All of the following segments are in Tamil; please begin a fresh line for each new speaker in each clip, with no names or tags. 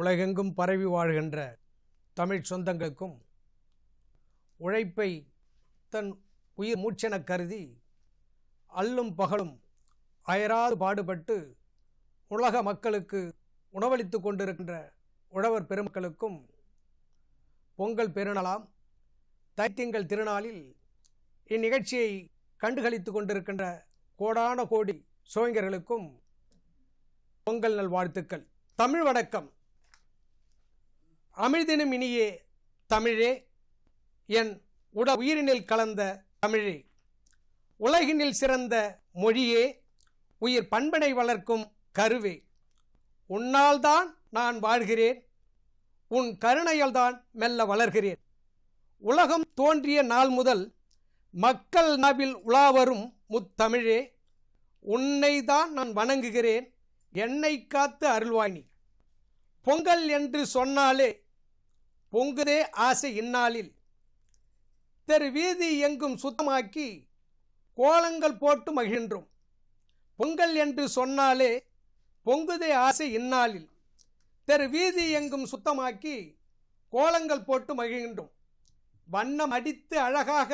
உலகெங்கும் பரவி வாழ்கின்ற தமிழ் சொந்தங்களுக்கும் உழைப்பை தன் உயிர் மூச்சென கருதி அல்லும் பகலும் அயராது பாடுபட்டு உலக மக்களுக்கு உணவளித்து கொண்டிருக்கின்ற உழவர் பெருமக்களுக்கும் பொங்கல் பெருநலாம் தைத்திங்கள் திருநாளில் இந்நிகழ்ச்சியை கண்டுகளித்து கொண்டிருக்கின்ற கோடான கோடி சோங்கர்களுக்கும் பொங்கல் நல்வாழ்த்துக்கள் தமிழ் வணக்கம் அமிழ்தினம் இனியே தமிழே என் உட உயிரினில் கலந்த தமிழே உலகினில் சிறந்த மொழியே உயிர் பண்பனை வளர்க்கும் கருவே உன்னால்தான் நான் வாழ்கிறேன் உன் கருணையால்தான் மெல்ல வளர்கிறேன் உலகம் தோன்றிய நாள் முதல் மக்கள் நாவில் உலாவரும் முத்தமிழே உன்னை தான் நான் வணங்குகிறேன் என்னை காத்து அருள்வாணி பொங்கல் என்று சொன்னாலே பொங்குதே ஆசை இந்நாளில் தெரு வீதி எங்கும் சுத்தமாக்கி கோலங்கள் போட்டு மகிழ்ன்றோம் பொங்கல் என்று சொன்னாலே பொங்குதே ஆசை இந்நாளில் தெரு வீதி எங்கும் சுத்தமாக்கி கோலங்கள் போட்டு மகிழ்கின்றோம் வண்ணம் அடித்து அழகாக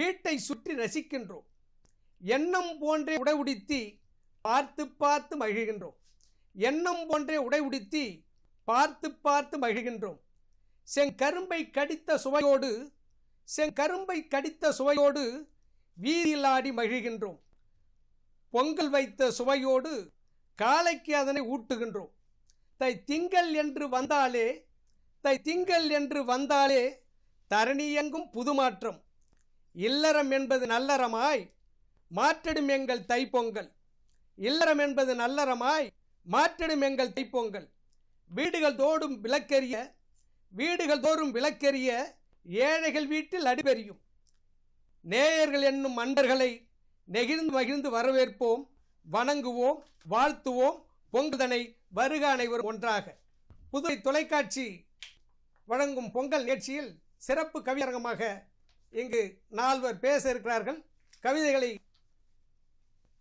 வீட்டை சுற்றி ரசிக்கின்றோம் எண்ணம் போன்றே உடை உடுத்தி பார்த்து பார்த்து மகிழ்கின்றோம் எண்ணம் போன்றே உடை உடுத்தி பார்த்து பார்த்து மகிழ்கின்றோம் செங்கரும்பை கடித்த சுவையோடு செங்கரும்பை கடித்த சுவையோடு வீதியில் ஆடி மகிழ்கின்றோம் பொங்கல் வைத்த சுவையோடு காலைக்கு அதனை ஊட்டுகின்றோம் தை திங்கள் என்று வந்தாலே தை திங்கள் என்று வந்தாலே தரணி எங்கும் புதுமாற்றம் இல்லறம் என்பது நல்லறமாய் மாற்றிடும் எங்கள் தைப்பொங்கல் இல்லறம் என்பது நல்லறமாய் மாற்றிடும் எங்கள் தைப்பொங்கல் வீடுகள் தோடும் விளக்கெறிய வீடுகள் தோறும் விளக்கெறிய ஏழைகள் வீட்டில் அடிபெறியும் நேயர்கள் என்னும் மண்டர்களை நெகிழ்ந்து மகிழ்ந்து வரவேற்போம் வணங்குவோம் வாழ்த்துவோம் பொங்குதனை வருக அனைவரும் ஒன்றாக புதுவை தொலைக்காட்சி வழங்கும் பொங்கல் நிகழ்ச்சியில் சிறப்பு கவியரங்கமாக இங்கு நால்வர் பேச இருக்கிறார்கள் கவிதைகளை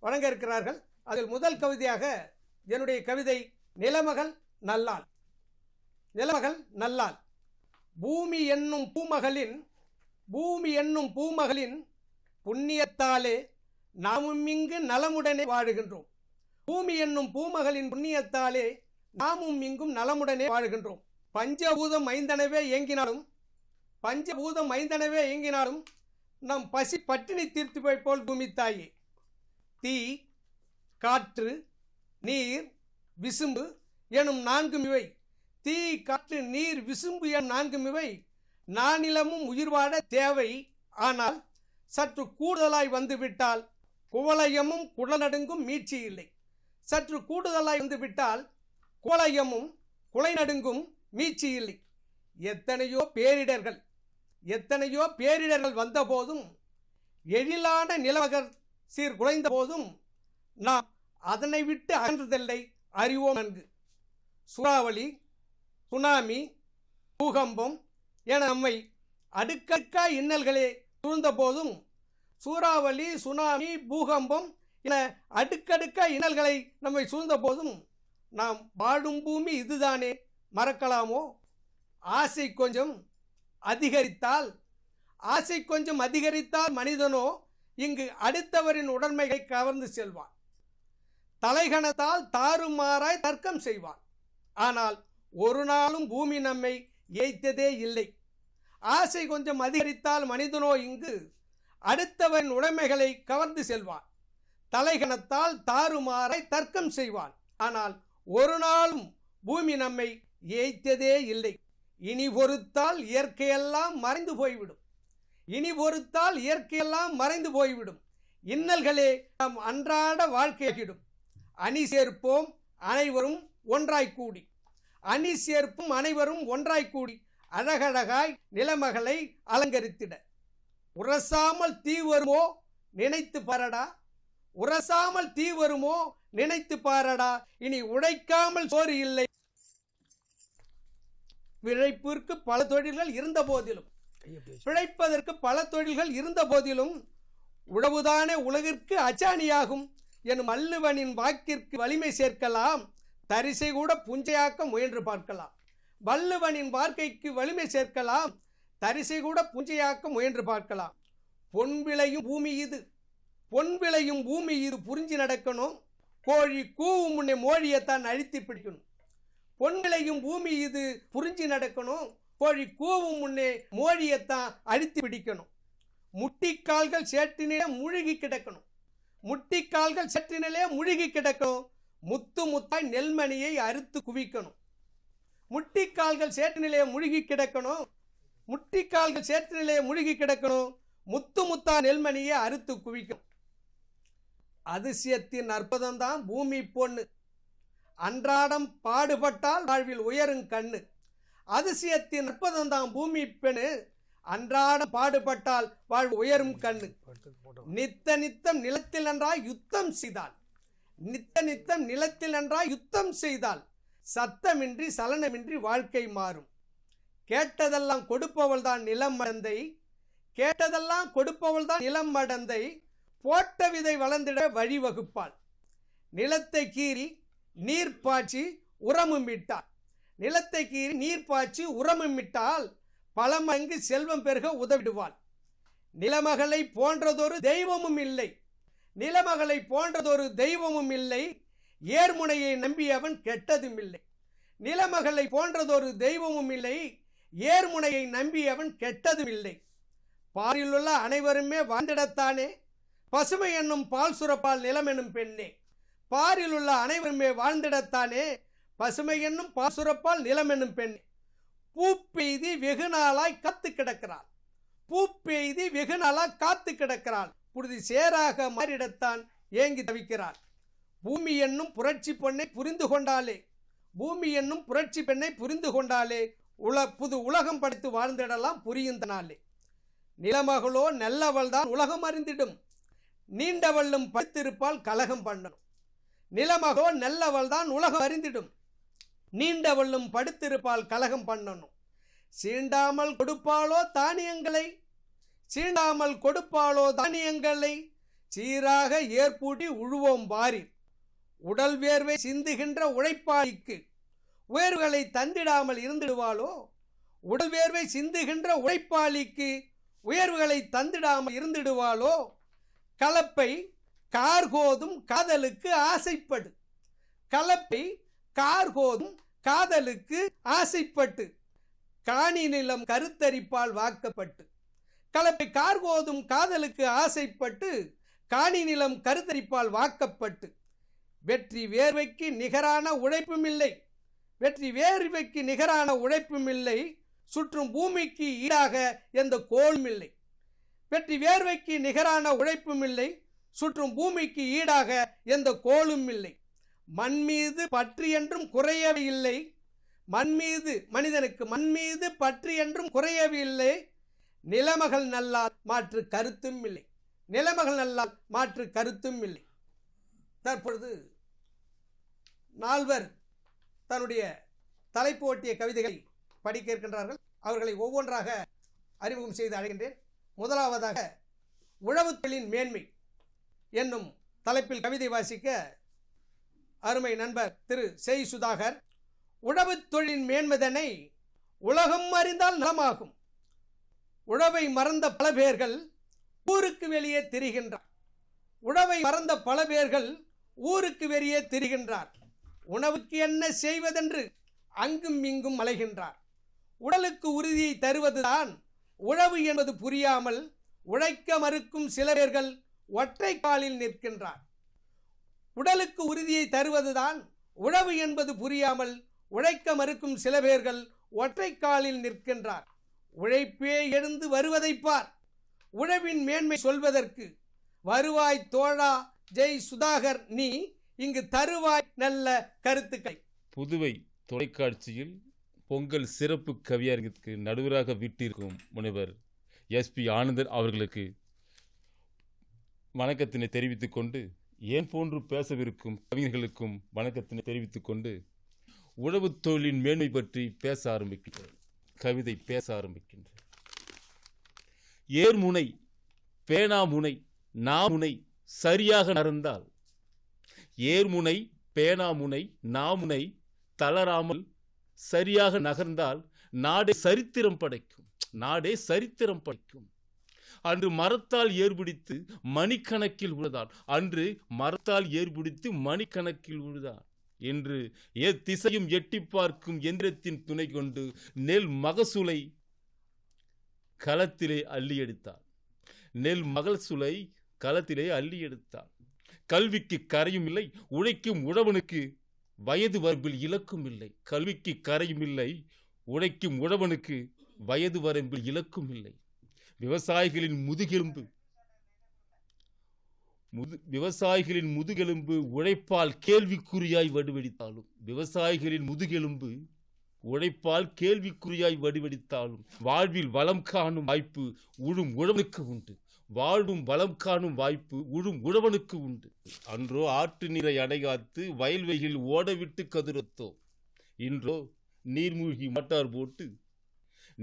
வழங்க இருக்கிறார்கள் அதில் முதல் கவிதையாக என்னுடைய கவிதை நிலமகள் நல்லாள் நிலமகள் நல்லாள் பூமி என்னும் பூமகளின் பூமி என்னும் பூமகளின் புண்ணியத்தாலே நாமும் இங்கு நலமுடனே வாழுகின்றோம் பூமி என்னும் பூமகளின் புண்ணியத்தாலே நாமும் இங்கும் நலமுடனே வாழுகின்றோம் பஞ்சபூதம் ஐந்தனவே இயங்கினாலும் பஞ்சபூதம் ஐந்தனவே இயங்கினாலும் நம் பசி பட்டினி தீர்த்து போய் போல் தாயே தீ காற்று நீர் விசும்பு எனும் நான்கும் இவை தீ காற்று நீர் விசும்பு என் நான்கும் இவை நானிலமும் உயிர்வாட தேவை ஆனால் சற்று கூடுதலாய் வந்துவிட்டால் குவலயமும் குடநடுங்கும் மீட்சி இல்லை சற்று கூடுதலாய் வந்துவிட்டால் குவலயமும் குலை நடுங்கும் மீட்சி இல்லை எத்தனையோ பேரிடர்கள் எத்தனையோ பேரிடர்கள் வந்தபோதும் எழிலான நிலவகர் குலைந்த போதும் நாம் அதனை விட்டு அகன்றதில்லை அறிவோம் நன்கு சூறாவளி சுனாமி பூகம்பம் என நம்மை அடுக்கடுக்கா இன்னல்களை சூழ்ந்த போதும் சூறாவளி சுனாமி பூகம்பம் என அடுக்கடுக்கா இன்னல்களை நம்மை சூழ்ந்த போதும் நாம் வாழும் பூமி இதுதானே மறக்கலாமோ ஆசை கொஞ்சம் அதிகரித்தால் ஆசை கொஞ்சம் அதிகரித்தால் மனிதனோ இங்கு அடுத்தவரின் உடன்மைகளை கவர்ந்து செல்வான் தலைகணத்தால் தாறுமாறாய் தர்க்கம் செய்வான் ஆனால் ஒரு நாளும் பூமி நம்மை ஏய்த்ததே இல்லை ஆசை கொஞ்சம் அதிகரித்தால் மனிதனோ இங்கு அடுத்தவன் உடைமைகளை கவர்ந்து செல்வான் தலைகணத்தால் தாறுமாறை தர்க்கம் செய்வான் ஆனால் ஒரு நாளும் பூமி நம்மை ஏய்த்ததே இல்லை இனி பொறுத்தால் இயற்கையெல்லாம் மறைந்து போய்விடும் இனி பொறுத்தால் இயற்கையெல்லாம் மறைந்து போய்விடும் இன்னல்களே நம் அன்றாட வாழ்க்கையிடும் அணி சேர்ப்போம் அனைவரும் ஒன்றாய்க்கூடி அணி சேர்ப்பும் அனைவரும் ஒன்றாய் கூடி அழகழகாய் நிலமகளை அலங்கரித்திட உரசாமல் தீ வருமோ நினைத்து பாரடா உரசாமல் தீ வருமோ நினைத்து பாரடா இனி உடைக்காமல் சோறு இல்லை பிழைப்பிற்கு பல தொழில்கள் இருந்த போதிலும் பிழைப்பதற்கு பல தொழில்கள் இருந்த போதிலும் உழவுதானே உலகிற்கு அச்சாணியாகும் என் அல்லுவனின் வாக்கிற்கு வலிமை சேர்க்கலாம் தரிசை கூட புஞ்சையாக்க முயன்று பார்க்கலாம் வள்ளுவனின் வாழ்க்கைக்கு வலிமை சேர்க்கலாம் தரிசை கூட புஞ்சையாக்க முயன்று பார்க்கலாம் பொன் விளையும் பூமி இது பொன் விளையும் பூமி இது புரிஞ்சு நடக்கணும் கோழி கூவும் முன்னே மோழியைத்தான் அழித்து பிடிக்கணும் பொன் விளையும் பூமி இது புரிஞ்சு நடக்கணும் கோழி கூவும் முன்னே மோழியைத்தான் அழித்து பிடிக்கணும் முட்டிக்கால்கள் சேற்றினிலே முழுகி கிடக்கணும் முட்டிக்கால்கள் சேற்றினிலே முழுகி கிடக்கணும் முத்து முத்தாய் நெல்மணியை அறுத்து குவிக்கணும் முட்டிக்கால்கள் சேற்று நிலையை முழுகி கிடக்கணும் முட்டிக்கால்கள் சேற்று நிலையை முழுகி கிடக்கணும் முத்து முத்தா நெல்மணியை அறுத்து குவிக்கணும் அதிசயத்தின் அற்புதம் தான் பூமி பொண்ணு அன்றாடம் பாடுபட்டால் வாழ்வில் உயரும் கண்ணு அதிசயத்தின் அற்புதம் தான் பூமி பெண்ணு அன்றாடம் பாடுபட்டால் வாழ்வு உயரும் கண்ணு நித்த நித்தம் நிலத்தில் நன்றாய் யுத்தம் செய்தாள் நித்த நித்தம் நிலத்தில் நன்றாய் யுத்தம் செய்தால் சத்தமின்றி சலனமின்றி வாழ்க்கை மாறும் கேட்டதெல்லாம் கொடுப்பவள் தான் நிலம் மடந்தை கேட்டதெல்லாம் கொடுப்பவள் தான் நிலம் மடந்தை போட்ட விதை வளர்ந்திட வழிவகுப்பாள் நிலத்தை கீறி நீர் பாய்ச்சி உரமும் விட்டாள் நிலத்தை கீறி நீர் பாய்ச்சி உரமும் விட்டால் பழமங்கு செல்வம் பெருக உதவிடுவாள் நிலமகளை போன்றதொரு தெய்வமும் இல்லை நிலமகளை போன்றதொரு தெய்வமும் இல்லை ஏர்முனையை நம்பியவன் கெட்டதும் இல்லை நிலமகளை போன்றதொரு தெய்வமும் இல்லை ஏர்முனையை நம்பியவன் கெட்டதும் இல்லை பாரிலுள்ள அனைவருமே வாழ்ந்திடத்தானே பசுமை என்னும் பால் சுரப்பால் நிலம் எனும் பெண்ணே பாரிலுள்ள அனைவருமே வாழ்ந்திடத்தானே பசுமை என்னும் பால் சுரப்பால் நிலம் எனும் பெண்ணே பூ பெய்தி வெகு நாளாய் கத்து கிடக்கிறாள் பூ பெய்தி வெகு நாளாய் காத்து கிடக்கிறாள் புழுதி சேராக மாறிடத்தான் ஏங்கி தவிக்கிறான் பூமி என்னும் புரட்சி பெண்ணை புரிந்து கொண்டாலே பூமி என்னும் புரட்சி பெண்ணை புரிந்து கொண்டாலே உல புது உலகம் படித்து வாழ்ந்திடலாம் புரியுந்தனாலே நிலமகளோ நல்லவள் தான் உலகம் அறிந்திடும் நீண்டவள்ளும் படித்திருப்பால் கலகம் பண்ணணும் நிலமகோ நல்லவள் தான் உலகம் அறிந்திடும் நீண்டவள்ளும் படுத்திருப்பால் கலகம் பண்ணணும் சீண்டாமல் கொடுப்பாளோ தானியங்களை சீண்டாமல் கொடுப்பாளோ தானியங்களை சீராக ஏற்பூட்டி உழுவோம் வாரி உடல் வேர்வை சிந்துகின்ற உழைப்பாளிக்கு உயர்வுகளை தந்திடாமல் இருந்துடுவாளோ உடல் வேர்வை சிந்துகின்ற உழைப்பாளிக்கு உயர்வுகளை தந்திடாமல் இருந்துடுவாளோ கலப்பை கார்கோதும் காதலுக்கு ஆசைப்படு கலப்பை கார்கோதும் காதலுக்கு ஆசைப்பட்டு காணி நிலம் கருத்தரிப்பால் வாக்கப்பட்டு கலப்பை கார் போதும் காதலுக்கு ஆசைப்பட்டு காணி நிலம் கருத்தரிப்பால் வாக்கப்பட்டு வெற்றி வேர்வைக்கு நிகரான உழைப்பும் இல்லை வெற்றி வேர்வைக்கு நிகரான உழைப்பும் இல்லை சுற்றும் பூமிக்கு ஈடாக எந்த கோளும் இல்லை வெற்றி வேர்வைக்கு நிகரான உழைப்பும் இல்லை சுற்றும் பூமிக்கு ஈடாக எந்த கோளும் இல்லை மண் மீது பற்று என்றும் குறையவில்லை மண் மீது மனிதனுக்கு மண் மீது பற்று என்றும் குறையவில்லை நிலமகள் நல்லால் மாற்று கருத்தும் இல்லை நிலமகள் நல்லால் மாற்று கருத்தும் இல்லை தற்பொழுது நால்வர் தன்னுடைய தலைப்பு ஓட்டிய கவிதைகளை படிக்க இருக்கின்றார்கள் அவர்களை ஒவ்வொன்றாக அறிமுகம் செய்து அழைகின்றேன் முதலாவதாக உழவு மேன்மை என்னும் தலைப்பில் கவிதை வாசிக்க அருமை நண்பர் திரு செய் சுதாகர் உழவு தொழிலின் மேன்மதனை உலகம் அறிந்தால் நலமாகும் உழவை மறந்த பல பேர்கள் ஊருக்கு வெளியே திரிகின்றார் உழவை மறந்த பல பேர்கள் ஊருக்கு வெளியே திரிகின்றார் உணவுக்கு என்ன செய்வதென்று அங்கும் இங்கும் அலைகின்றார் உடலுக்கு உறுதியை தருவதுதான் உழவு என்பது புரியாமல் உழைக்க மறுக்கும் சில பேர்கள் ஒற்றை காலில் நிற்கின்றார் உடலுக்கு உறுதியை தருவதுதான் உழவு என்பது புரியாமல் உழைக்க மறுக்கும் சில பேர்கள் ஒற்றை காலில் நிற்கின்றார் உழைப்பே எழுந்து வருவதைப்பார் உழவின் மேன்மை சொல்வதற்கு வருவாய் தோழா ஜெய் சுதாகர் நீ இங்கு தருவாய் நல்ல கருத்துக்கள்
புதுவை தொலைக்காட்சியில் பொங்கல் சிறப்பு கவியரங்கத்துக்கு நடுவராக விட்டிருக்கும் முனைவர் எஸ் பி ஆனந்தர் அவர்களுக்கு வணக்கத்தினை தெரிவித்துக் கொண்டு ஏன் போன்று பேசவிருக்கும் கவிஞர்களுக்கும் வணக்கத்தினை தெரிவித்துக் கொண்டு உழவு தொழிலின் மேன்மை பற்றி பேச ஆரம்பிக்கிறேன் கவிதை பேச ஆரம்பிக்கின்றது ஏர்முனை பேனாமுனை நாமுனை சரியாக நடந்தால் ஏர்முனை பேனாமுனை நாமுனை தளராமல் சரியாக நகர்ந்தால் நாடே சரித்திரம் படைக்கும் நாடே சரித்திரம் படைக்கும் அன்று மரத்தால் ஏற்பிடித்து மணிக்கணக்கில் உழுதான் அன்று மரத்தால் ஏற்பிடித்து மணிக்கணக்கில் உழுதான் என்று ஏ திசையும் எட்டி பார்க்கும் எந்திரத்தின் துணை கொண்டு நெல் மகசூலை களத்திலே அள்ளி எடுத்தார் நெல் மகசூலை களத்திலே அள்ளி எடுத்தார் கல்விக்கு கரையும் இல்லை உழைக்கும் உழவனுக்கு வயது வரம்பில் இலக்கும் இல்லை கல்விக்கு கரையும் இல்லை உழைக்கும் உழவனுக்கு வயது வரம்பில் இலக்கும் இல்லை விவசாயிகளின் முதுகெலும்பு முது விவசாயிகளின் முதுகெலும்பு உழைப்பால் கேள்விக்குறியாய் வடுவெடித்தாலும் விவசாயிகளின் முதுகெலும்பு உழைப்பால் கேள்விக்குறியாய் வடுவெடித்தாலும் வாழ்வில் வளம் காணும் வாய்ப்பு உழும் உழவனுக்கு உண்டு வாழும் வளம் காணும் வாய்ப்பு உழும் உழவனுக்கு உண்டு அன்றோ ஆற்று நீரை அடைகாத்து வயல்வெயில் ஓடவிட்டு கதிரத்தோ இன்றோ நீர்மூழ்கி மோட்டார் போட்டு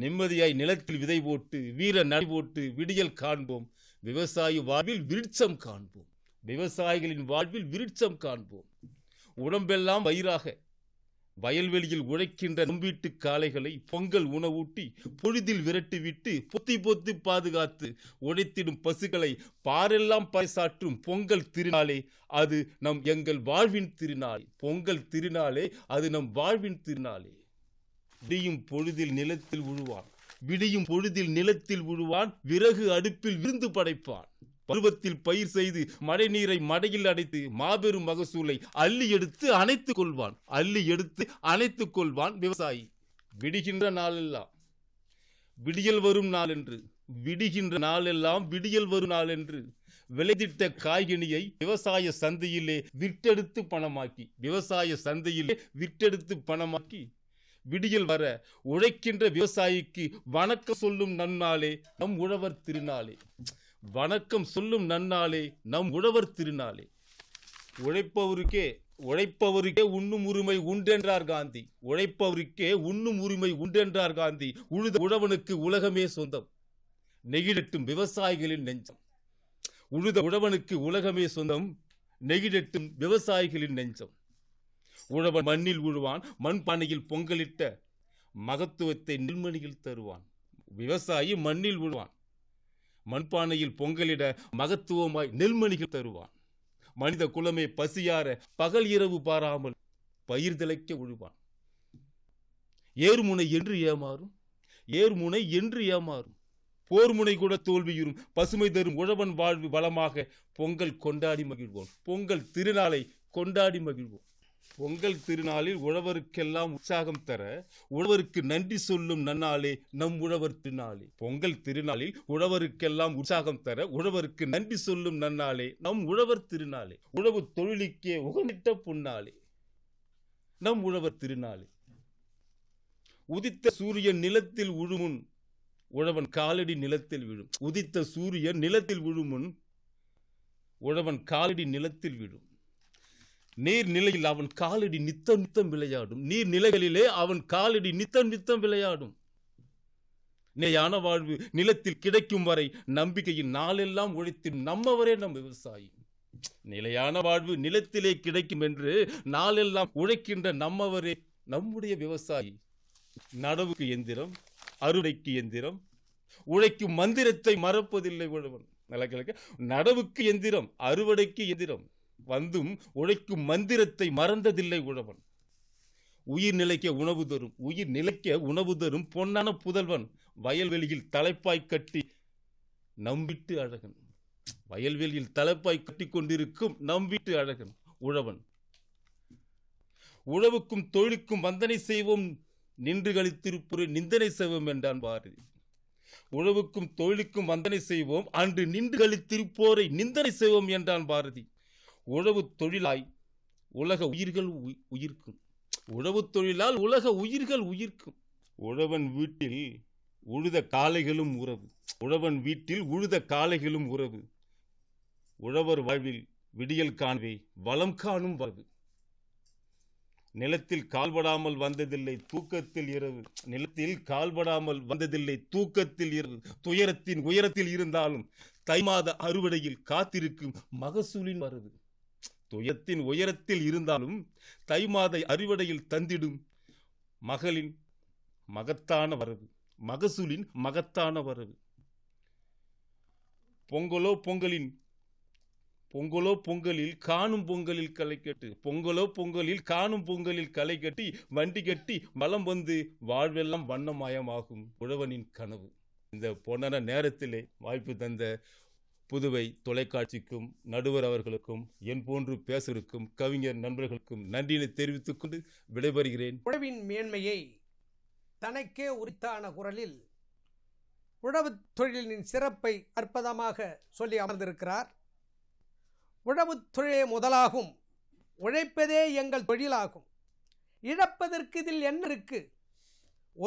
நிம்மதியாய் நிலத்தில் விதை போட்டு வீர நடை போட்டு விடியல் காண்போம் விவசாயி வாழ்வில் விருட்சம் காண்போம் விவசாயிகளின் வாழ்வில் விருட்சம் காண்போம் உடம்பெல்லாம் வயிறாக வயல்வெளியில் உழைக்கின்ற நம்பீட்டு காளைகளை பொங்கல் உணவூட்டி பொழுதில் விரட்டிவிட்டு பொத்தி பொத்தி பாதுகாத்து உழைத்திடும் பசுக்களை பாரெல்லாம் பறைசாற்றும் பொங்கல் திருநாளே அது நம் எங்கள் வாழ்வின் திருநாள் பொங்கல் திருநாளே அது நம் வாழ்வின் திருநாளே விடியும் பொழுதில் நிலத்தில் உழுவான் விடியும் பொழுதில் நிலத்தில் விழுவான் விறகு அடுப்பில் விருந்து படைப்பான் பருவத்தில் பயிர் செய்து மழை நீரை மடையில் அடைத்து மாபெரும் மகசூலை அள்ளி எடுத்து அணைத்துக் கொள்வான் அள்ளி எடுத்து அணைத்துக் கொள்வான் விவசாயி விடுகின்ற நாளெல்லாம் விடியல் வரும் நாளென்று விடுகின்ற நாளெல்லாம் விடியல் வரும் நாளென்று விளைதிட்ட காய்கனியை விவசாய சந்தையிலே விற்றெடுத்து பணமாக்கி விவசாய சந்தையிலே விற்றெடுத்து பணமாக்கி விடியல் வர உழைக்கின்ற விவசாயிக்கு வணக்கம் சொல்லும் நன்னாளே நம் உழவர் திருநாளே வணக்கம் சொல்லும் நன்னாளே நம் உழவர் திருநாளே உழைப்பவருக்கே உழைப்பவருக்கே உண்ணும் உரிமை உண்டென்றார் காந்தி உழைப்பவருக்கே உண்ணும் உரிமை உண்டென்றார் காந்தி உழுத உழவனுக்கு உலகமே சொந்தம் நெகிழட்டும் விவசாயிகளின் நெஞ்சம் உழுத உழவனுக்கு உலகமே சொந்தம் நெகிழட்டும் விவசாயிகளின் நெஞ்சம் உழவன் மண்ணில் உழுவான் மண் பானையில் பொங்கலிட்ட மகத்துவத்தை நெல்மணியில் தருவான் விவசாயி மண்ணில் உழுவான் மண்பானையில் பொங்கலிட மகத்துவமாய் நெல்மணிகள் தருவான் மனித குலமே பசியார பகல் இரவு பாராமல் பயிர் திளைக்க உழுவான் ஏர்முனை என்று ஏமாறும் ஏர்முனை என்று ஏமாறும் போர்முனை கூட தோல்வியுறும் பசுமை தரும் உழவன் வாழ்வு வளமாக பொங்கல் கொண்டாடி மகிழ்வோம் பொங்கல் திருநாளை கொண்டாடி மகிழ்வோம் பொங்கல் திருநாளில் உழவருக்கெல்லாம் உற்சாகம் தர உழவருக்கு நன்றி சொல்லும் நன்னாளே நம் உழவர் திருநாளே பொங்கல் திருநாளில் உழவருக்கெல்லாம் உற்சாகம் தர உழவருக்கு நன்றி சொல்லும் நன்னாளே நம் உழவர் திருநாளே உழவு தொழிலுக்கே உகனிட்ட புன்னாளே நம் உழவர் திருநாளே உதித்த சூரியன் நிலத்தில் உழுமுன் உழவன் காலடி நிலத்தில் விழும் உதித்த சூரியன் நிலத்தில் விழுமுன் உழவன் காலடி நிலத்தில் விழும் நீர் நிலையில் அவன் காலடி நித்தம் நித்தம் விளையாடும் நீர் நிலைகளிலே அவன் காலடி நித்தம் நித்தம் விளையாடும் நேயான வாழ்வு நிலத்தில் கிடைக்கும் வரை நம்பிக்கையின் நாளெல்லாம் ஒழித்து நம்மவரே நம் விவசாயி நிலையான வாழ்வு நிலத்திலே கிடைக்கும் என்று நாளெல்லாம் உழைக்கின்ற நம்மவரே நம்முடைய விவசாயி நடவுக்கு எந்திரம் அறுவடைக்கு எந்திரம் உழைக்கும் மந்திரத்தை மறப்பதில்லை ஒருவன் நடவுக்கு எந்திரம் அறுவடைக்கு எந்திரம் வந்தும் உழைக்கும் மந்திரத்தை மறந்ததில்லை உழவன் உயிர் நிலைக்க உணவு தரும் உயிர் நிலைக்க உணவு தரும் பொன்னான புதல்வன் வயல்வெளியில் தலைப்பாய் கட்டி நம்பிட்டு அழகன் வயல்வெளியில் தலைப்பாய் கட்டி கொண்டிருக்கும் நம்பிட்டு அழகன் உழவன் உழவுக்கும் தொழிலுக்கும் வந்தனை செய்வோம் நின்று கழித்திருப்பொரு நிந்தனை செய்வோம் என்றான் பாரதி உழவுக்கும் தொழிலுக்கும் வந்தனை செய்வோம் அன்று நின்று கழித்திருப்போரை நிந்தனை செய்வோம் என்றான் பாரதி உழவு தொழிலாய் உலக உயிர்கள் உயிர்க்கும் உழவு தொழிலால் உலக உயிர்கள் உயிர்க்கும் உழவன் வீட்டில் உழுத காளைகளும் உறவு உழவன் வீட்டில் உழுத காளைகளும் உறவு உழவர் வாழ்வில் விடியல் காண்பே வளம் காணும் வரவு நிலத்தில் கால்படாமல் வந்ததில்லை தூக்கத்தில் இரவு நிலத்தில் கால்படாமல் வந்ததில்லை தூக்கத்தில் இரவு துயரத்தின் உயரத்தில் இருந்தாலும் தை மாத அறுவடையில் காத்திருக்கும் மகசூலின் வரவு துயத்தின் உயரத்தில் இருந்தாலும் தை மாதை அறுவடையில் தந்திடும் மகளின் மகத்தான வரவு மகசூலின் மகத்தான வரவு பொங்கலோ பொங்கலின் பொங்கலோ பொங்கலில் காணும் பொங்கலில் களை கட்டு பொங்கலோ பொங்கலில் காணும் பொங்கலில் களை கட்டி வண்டி கட்டி மலம் வந்து வாழ்வெல்லாம் வண்ணமயமாகும் உழவனின் கனவு இந்த பொன்னன நேரத்திலே வாய்ப்பு தந்த புதுவை தொலைக்காட்சிக்கும் நடுவர் அவர்களுக்கும் என் போன்று பேசருக்கும் கவிஞர் நண்பர்களுக்கும் நன்றியை தெரிவித்துக் கொண்டு விடைபெறுகிறேன்
உழவின் மேன்மையை தனக்கே உரித்தான குரலில் உழவு தொழிலின் சிறப்பை அற்புதமாக சொல்லி அமர்ந்திருக்கிறார் உழவு தொழிலே முதலாகும் உழைப்பதே எங்கள் தொழிலாகும் இழப்பதற்கு இதில் என்ன இருக்கு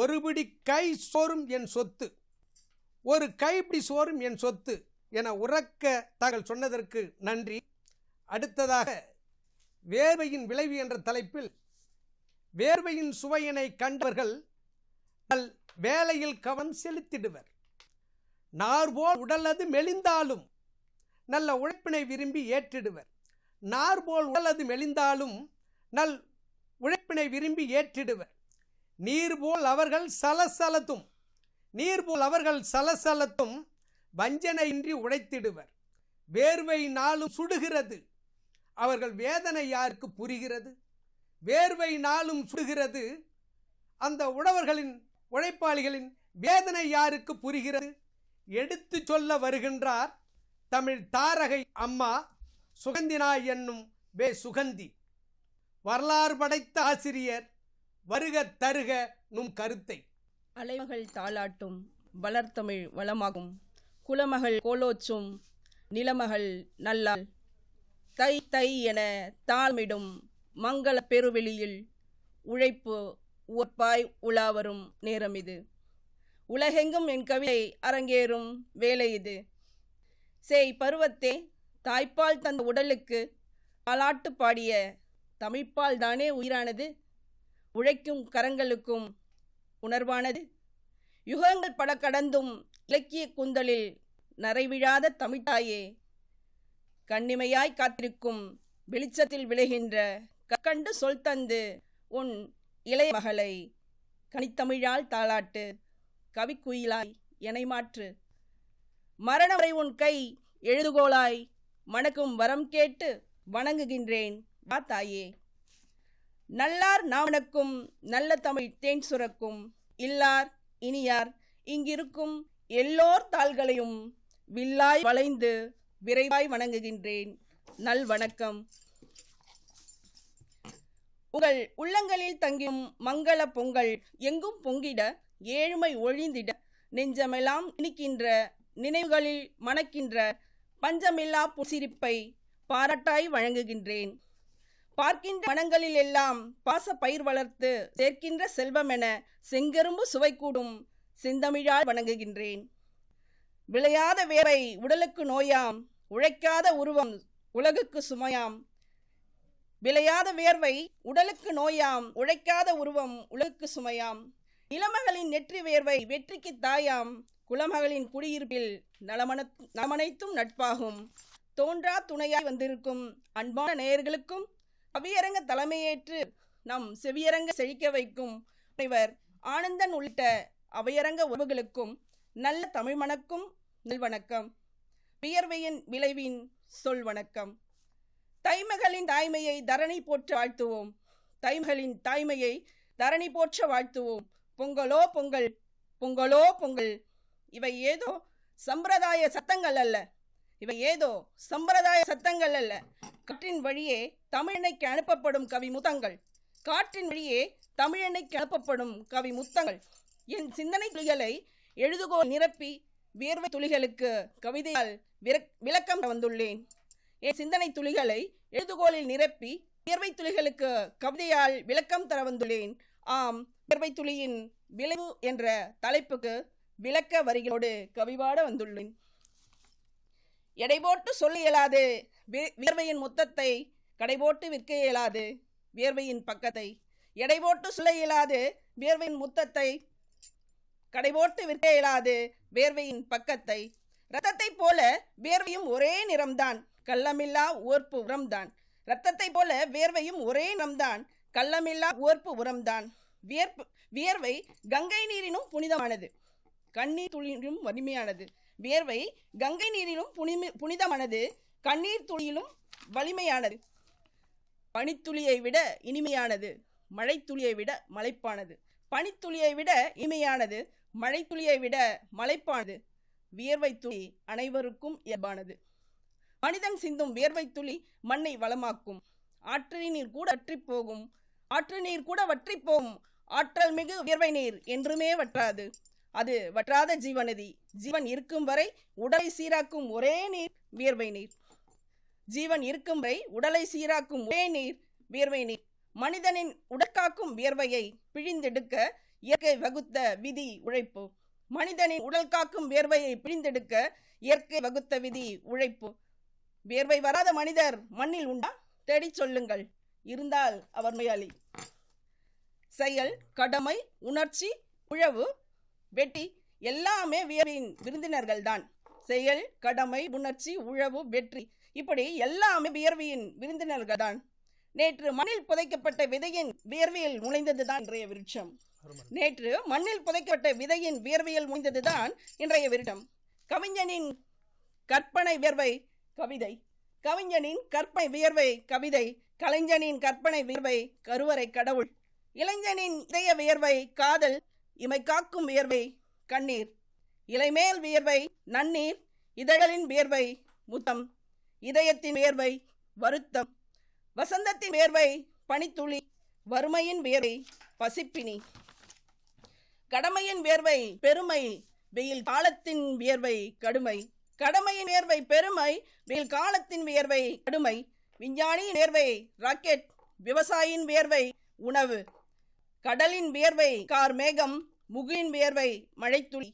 ஒருபிடி கை சோறும் என் சொத்து ஒரு கைப்பிடி சோறும் என் சொத்து என உறக்க தாங்கள் சொன்னதற்கு நன்றி அடுத்ததாக வேர்வையின் விளைவு என்ற தலைப்பில் வேர்வையின் சுவையினை கண்டவர்கள் வேலையில் கவனம் செலுத்திடுவர் நார்போல் உடலது மெலிந்தாலும் நல்ல உழைப்பினை விரும்பி ஏற்றிடுவர் நார்போல் உடலது மெலிந்தாலும் நல் உழைப்பினை விரும்பி ஏற்றிடுவர் நீர்போல் அவர்கள் சலசலத்தும் நீர்போல் அவர்கள் சலசலத்தும் வஞ்சனையின்றி உடைத்திடுவர் வேர்வை நாளும் சுடுகிறது அவர்கள் வேதனை யாருக்கு புரிகிறது வேர்வை நாளும் சுடுகிறது அந்த உழவர்களின் உழைப்பாளிகளின் வேதனை யாருக்கு புரிகிறது எடுத்து சொல்ல வருகின்றார் தமிழ் தாரகை அம்மா சுகந்தினாய் என்னும் வே சுகந்தி வரலாறு படைத்த ஆசிரியர் வருக தருக நும் கருத்தை
அலைமகள் தாளாட்டும் வளர்த்தமிழ் வளமாகும் குலமகள் கோலோச்சும் நிலமகள் நல்லாள் தை தை என தாழ்மிடும் மங்கள பெருவெளியில் உழைப்பு உப்பாய் உலாவரும் நேரம் இது உலகெங்கும் என் கவிதை அரங்கேறும் வேலை இது சேய் பருவத்தே தாய்ப்பால் தந்த உடலுக்கு பாலாட்டு பாடிய தமிழ்ப்பால் தானே உயிரானது உழைக்கும் கரங்களுக்கும் உணர்வானது யுகங்கள் பல கடந்தும் இலக்கிய குந்தலில் நரைவிழாத தமிழ்தாயே கண்ணிமையாய் காத்திருக்கும் வெளிச்சத்தில் விளைகின்ற கக்கண்டு சொல் தந்து உன் இளைய மகளை கனித்தமிழால் தாளாட்டு கவிக்குயிலாய் எனை மாற்று மரணவரை உன் கை எழுதுகோளாய் மணக்கும் வரம் கேட்டு வணங்குகின்றேன் வா தாயே நல்லார் நாமனுக்கும் நல்ல தமிழ் தேன் சுரக்கும் இல்லார் இனியார் இங்கிருக்கும் எல்லோர் தாள்களையும் வில்லாய் வளைந்து விரைவாய் வணங்குகின்றேன் நல் வணக்கம் உங்கள் உள்ளங்களில் தங்கியும் மங்கள பொங்கல் எங்கும் பொங்கிட ஏழ்மை ஒழிந்திட நெஞ்சமெல்லாம் இனிக்கின்ற நினைவுகளில் மணக்கின்ற பஞ்சமில்லா புசிரிப்பை பாராட்டாய் வழங்குகின்றேன் பார்க்கின்ற மனங்களில் எல்லாம் பாச பயிர் வளர்த்து சேர்க்கின்ற செல்வமென செங்கரும்பு சுவை கூடும் சிந்தமிழால் வணங்குகின்றேன் விளையாத வேரை உடலுக்கு நோயாம் உழைக்காத உருவம் உலகுக்கு சுமையாம் விளையாத வேர்வை உடலுக்கு நோயாம் உழைக்காத உருவம் உலகுக்கு சுமையாம் இளமகளின் நெற்றி வேர்வை வெற்றிக்கு தாயாம் குலமகளின் குடியிருப்பில் நலமன நலமனைத்தும் நட்பாகும் தோன்றா துணையாய் வந்திருக்கும் அன்பான நேயர்களுக்கும் கவியரங்க தலைமையேற்று நம் செவியரங்க செழிக்க வைக்கும் இவர் ஆனந்தன் உள்ளிட்ட அவையரங்க உறவுகளுக்கும் நல்ல தமிழ் மணக்கும் நல்வணக்கம் வியர்வையின் விளைவின் சொல் வணக்கம் தைமகளின் தாய்மையை தரணி போற்ற வாழ்த்துவோம் தைமகளின் தாய்மையை தரணி போற்ற வாழ்த்துவோம் பொங்கலோ பொங்கல் பொங்கலோ பொங்கல் இவை ஏதோ சம்பிரதாய சத்தங்கள் அல்ல இவை ஏதோ சம்பிரதாய சத்தங்கள் அல்ல காற்றின் வழியே தமிழனைக்கு அனுப்பப்படும் கவி முத்தங்கள் காற்றின் வழியே தமிழனைக்கு அனுப்பப்படும் கவி முத்தங்கள் என் சிந்தனை துளிகளை எழுதுகோள் நிரப்பி வியர்வை துளிகளுக்கு கவிதையால் விளக்கம் வந்துள்ளேன் என் சிந்தனை துளிகளை எழுதுகோளில் நிரப்பி வியர்வை துளிகளுக்கு கவிதையால் விளக்கம் தர வந்துள்ளேன் ஆம் வியர்வை துளியின் விளைவு என்ற தலைப்புக்கு விளக்க வரிகளோடு கவிவாட வந்துள்ளேன் எடை போட்டு சொல்ல இயலாது வியர்வையின் மொத்தத்தை கடை போட்டு விற்க இயலாது வியர்வையின் பக்கத்தை எடை போட்டு சொல்ல இயலாது வியர்வையின் முத்தத்தை கடை போட்டு விற்க இயலாது வேர்வையின் பக்கத்தை ரத்தத்தை போல வேர்வையும் ஒரே நிறம்தான் கள்ளமில்லா ஓர்ப்பு உரம்தான் ரத்தத்தை போல வேர்வையும் ஒரே நிறம்தான் கள்ளமில்லா ஓர்ப்பு உரம்தான் வியர்ப்பு வியர்வை கங்கை நீரினும் புனிதமானது கண்ணீர் துளியிலும் வலிமையானது வியர்வை கங்கை நீரிலும் புனி புனிதமானது கண்ணீர் துளியிலும் வலிமையானது பனித்துளியை விட இனிமையானது மழைத்துளியை விட மலைப்பானது பனித்துளியை விட இனிமையானது மழைத்துளியை விட மலைப்பானது வியர்வை துளி அனைவருக்கும் இயல்பானது மனிதன் சிந்தும் வியர்வை துளி மண்ணை வளமாக்கும் ஆற்று நீர் கூட வற்றி போகும் ஆற்று நீர் கூட வற்றி போகும் ஆற்றல் மிகு வியர்வை நீர் என்றுமே வற்றாது அது வற்றாத ஜீவநதி ஜீவன் இருக்கும் வரை உடலை சீராக்கும் ஒரே நீர் வியர்வை நீர் ஜீவன் இருக்கும் வரை உடலை சீராக்கும் ஒரே நீர் வியர்வை நீர் மனிதனின் உடற்காக்கும் வியர்வையை பிழிந்தெடுக்க இயற்கை வகுத்த விதி உழைப்பு மனிதனின் உடல் காக்கும் வேர்வையை பிழிந்தெடுக்க இயற்கை வகுத்த விதி உழைப்பு வேர்வை வராத மனிதர் மண்ணில் உண்டா தேடி சொல்லுங்கள் இருந்தால் அவர் நோயாளி செயல் கடமை உணர்ச்சி உழவு வெட்டி எல்லாமே வியர்வின் விருந்தினர்கள் தான் செயல் கடமை உணர்ச்சி உழவு வெற்றி இப்படி எல்லாமே வியர்வியின் விருந்தினர்கள் தான் நேற்று மண்ணில் புதைக்கப்பட்ட விதையின் வியர்வியில் தான் இன்றைய விருட்சம் நேற்று மண்ணில் புதைக்கப்பட்ட விதையின் வியர்வையில் முடிந்ததுதான் இன்றைய விருடம் கவிஞனின் கற்பனை வியர்வை கவிதை கவிஞனின் கற்பனை வியர்வை கவிதை கலைஞனின் கற்பனை வியர்வை கருவறை கடவுள் இளைஞனின் இதய வியர்வை காதல் இமை காக்கும் வியர்வை கண்ணீர் இலைமேல் வியர்வை நன்னீர் இதழின் வியர்வை முத்தம் இதயத்தின் வியர்வை வருத்தம் வசந்தத்தின் வியர்வை பனித்துளி வறுமையின் வியர்வை பசிப்பினி கடமையின் வேர்வை பெருமை வெயில் காலத்தின் வியர்வை கடுமை கடமையின் வேர்வை பெருமை வெயில் காலத்தின் வியர்வை கடுமை விஞ்ஞானியின் வேர்வை ராக்கெட் விவசாயியின் வியர்வை உணவு கடலின் வியர்வை கார் மேகம் முகின் வியர்வை மழைத்துளி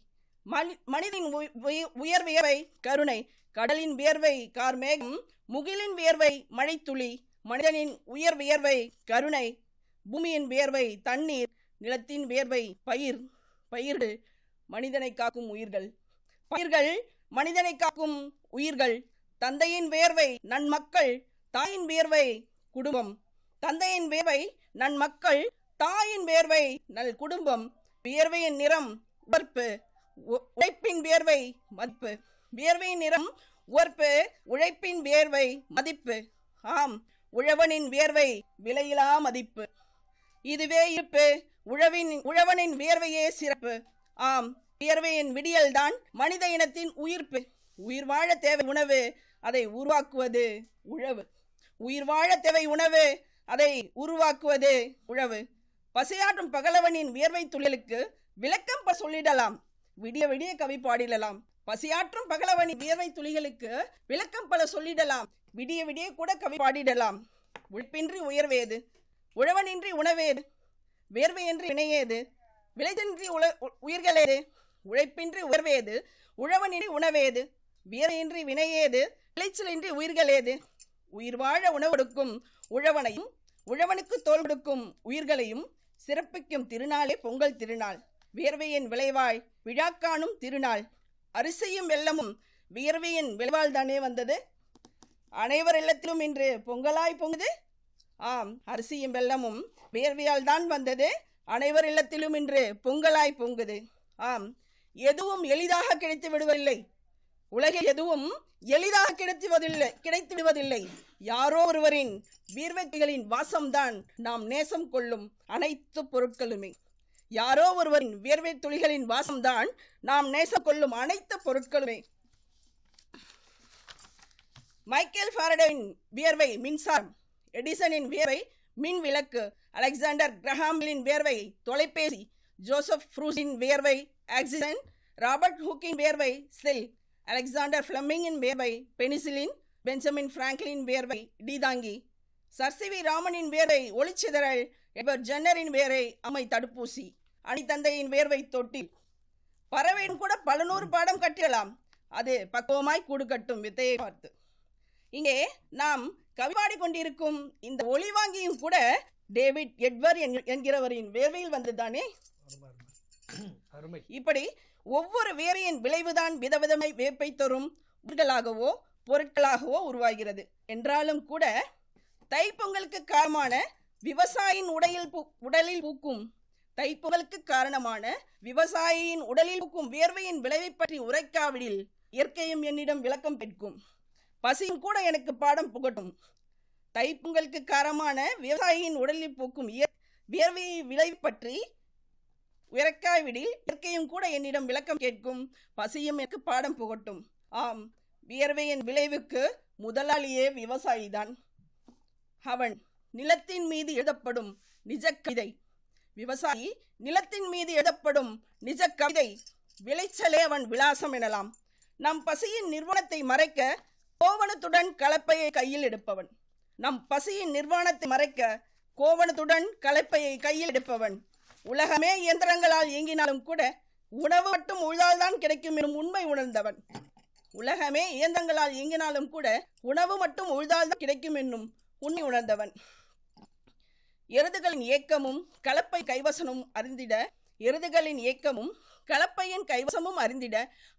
மனிதன் உயர் வியர்வை கருணை கடலின் வியர்வை கார் மேகம் முகிலின் வியர்வை மழைத்துளி மனிதனின் உயர் வியர்வை கருணை பூமியின் வியர்வை தண்ணீர் நிலத்தின் வேர்வை பயிர் பயிர்கள் மனிதனை காக்கும் உயிர்கள் பயிர்கள் மனிதனை காக்கும் உயிர்கள் தந்தையின் நன் நன்மக்கள் தாயின் வியர்வை குடும்பம் தந்தையின் நன் நன்மக்கள் தாயின் வேர்வை நல் குடும்பம் வியர்வையின் நிறம் உழைப்பு உழைப்பின் வேர்வை மதிப்பு வியர்வையின் நிறம் உவர்ப்பு உழைப்பின் வேர்வை மதிப்பு ஆம் உழவனின் வேர்வை விலையிலா மதிப்பு இதுவே இருப்பு உழவின் உழவனின் வியர்வையே சிறப்பு ஆம் வியர்வையின் விடியல்தான் மனித இனத்தின் உயிர்ப்பு உயிர் வாழ தேவை உணவு அதை உருவாக்குவது உழவு உயிர் வாழ தேவை உணவு அதை உருவாக்குவது உழவு பசியாற்றும் பகலவனின் வியர்வை துளிலுக்கு விளக்கம் சொல்லிடலாம் விடிய விடிய கவி பாடிடலாம் பசியாற்றும் பகலவனின் வியர்வை துளிகளுக்கு விளக்கம் பல சொல்லிடலாம் விடிய விடிய கூட கவி பாடிடலாம் உழைப்பின்றி உயர்வேது உழவனின்றி உணவேது வேர்வையின்றி வினையேது விளைதின்றி உல உயிர்களேது உழைப்பின்றி உயர்வேது உழவனின்றி உணவேது வீரையின்றி வினையேது விளைச்சலின்றி உயிர்களேது உயிர் வாழ உணவு கொடுக்கும் உழவனையும் உழவனுக்கு தோல் கொடுக்கும் உயிர்களையும் சிறப்பிக்கும் திருநாளே பொங்கல் திருநாள் வியர்வையின் விளைவாய் விழாக்கானும் திருநாள் அரிசியும் வெள்ளமும் வியர்வையின் விளைவால் தானே வந்தது அனைவர் இல்லத்திலும் இன்று பொங்கலாய் பொங்குது ஆம் அரிசியும் வெள்ளமும் வேர்வையால் தான் வந்தது அனைவர் இல்லத்திலும் இன்று பொங்கலாய் பொங்குது ஆம் எதுவும் எளிதாக கிடைத்து விடுவதில்லை உலகில் எதுவும் எளிதாக கிடைத்துவதில்லை கிடைத்து விடுவதில்லை யாரோ ஒருவரின் வீர்வைகளின் வாசம்தான் நாம் நேசம் கொள்ளும் அனைத்து பொருட்களுமே யாரோ ஒருவரின் வியர்வை துளிகளின் வாசம்தான் நாம் நேசம் கொள்ளும் அனைத்து பொருட்களுமே மைக்கேல் ஃபாரடோவின் வியர்வை மின்சாரம் எடிசனின் வியர்வை மின் விளக்கு அலெக்சாண்டர் கிரஹாம்லின் வியர்வை தொலைபேசி ஜோசப் ஃப்ரூசின் வியர்வை ஆக்சிஜன் ராபர்ட் ஹூக்கின் வியர்வை செல் அலெக்சாண்டர் ஃப்ளமிங்கின் வியர்வை பெனிசிலின் பெஞ்சமின் பிராங்க்லின் வியர்வை டிதாங்கி சர்சிவி ராமனின் வியர்வை ஒளிச்சிதறல் எவர் ஜன்னரின் வியர்வை அம்மை தடுப்பூசி அணித்தந்தையின் வியர்வை தொட்டில் பறவையின் கூட பல நூறு பாடம் கட்டியலாம் அது பக்குவமாய் கூடு கட்டும் வித்தையை பார்த்து இங்கே நாம் கவிப்பாடி கொண்டிருக்கும் இந்த ஒளி வாங்கியும் கூட டேவிட் எட்வர் என்கிறவரின் வேர்வையில் வந்துதானே இப்படி ஒவ்வொரு வேரையின் விளைவுதான் விதவிதமை வேப்பை தரும் உயிர்களாகவோ பொருட்களாகவோ உருவாகிறது என்றாலும் கூட தைப்பொங்கலுக்கு காரணமான விவசாயின் உடலில் உடலில் பூக்கும் தைப்பொங்கலுக்கு காரணமான விவசாயியின் உடலில் பூக்கும் வேர்வையின் விளைவை பற்றி உரைக்காவிடில் இயற்கையும் என்னிடம் விளக்கம் கேட்கும் பசியும் கூட எனக்கு பாடம் புகட்டும் தைப்பொங்கலுக்கு காரமான விவசாயியின் உடலில் பூக்கும் வியர்வையை விளை பற்றி உயர்க்காவிடில் இயற்கையும் கூட என்னிடம் விளக்கம் கேட்கும் பசியும் எனக்கு பாடம் புகட்டும் ஆம் வியர்வையின் விளைவுக்கு முதலாளியே விவசாயிதான் அவன் நிலத்தின் மீது எழுதப்படும் நிஜ கவிதை விவசாயி நிலத்தின் மீது எழுதப்படும் நிஜ கவிதை விளைச்சலே அவன் விலாசம் எனலாம் நம் பசியின் நிறுவனத்தை மறைக்க கோவணத்துடன் கலப்பையை கையில் எடுப்பவன் நம் பசியின் நிர்வாணத்தை மறைக்க கோவணத்துடன் கலப்பையை கையில் எடுப்பவன் உலகமே இயந்திரங்களால் இயங்கினாலும் கூட உணவு மட்டும் உழால்தான் கிடைக்கும் எனும் உண்மை உணர்ந்தவன் உலகமே இயந்திரங்களால் இயங்கினாலும் கூட உணவு மட்டும் உழுதால்தான் கிடைக்கும் என்னும் உண்மை உணர்ந்தவன் எருதுகளின் இயக்கமும் கலப்பை கைவசனும் அறிந்திட எருதுகளின் இயக்கமும் கலப்பையின் கைவசமும் அறிந்திட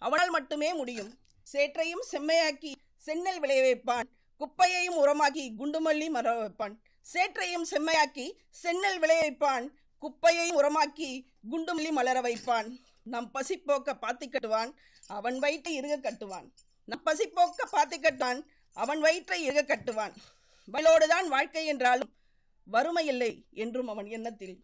அவனால் மட்டுமே முடியும் சேற்றையும் செம்மையாக்கி செந்நெல் விளைய வைப்பான் குப்பையையும் உரமாக்கி குண்டுமல்லி மர வைப்பான் சேற்றையும் செம்மையாக்கி செந்நெல் விளைய வைப்பான் குப்பையையும் உரமாக்கி குண்டுமல்லி மலர வைப்பான் நம் பசிப்போக்க பாத்தி கட்டுவான் அவன் வயிற்றை இருக கட்டுவான் நம் பசிப்போக்க பாத்தி கட்டான் அவன் வயிற்றை இருக கட்டுவான் வயலோடுதான் வாழ்க்கை என்றாலும் இல்லை என்றும் அவன் எண்ணத்தில்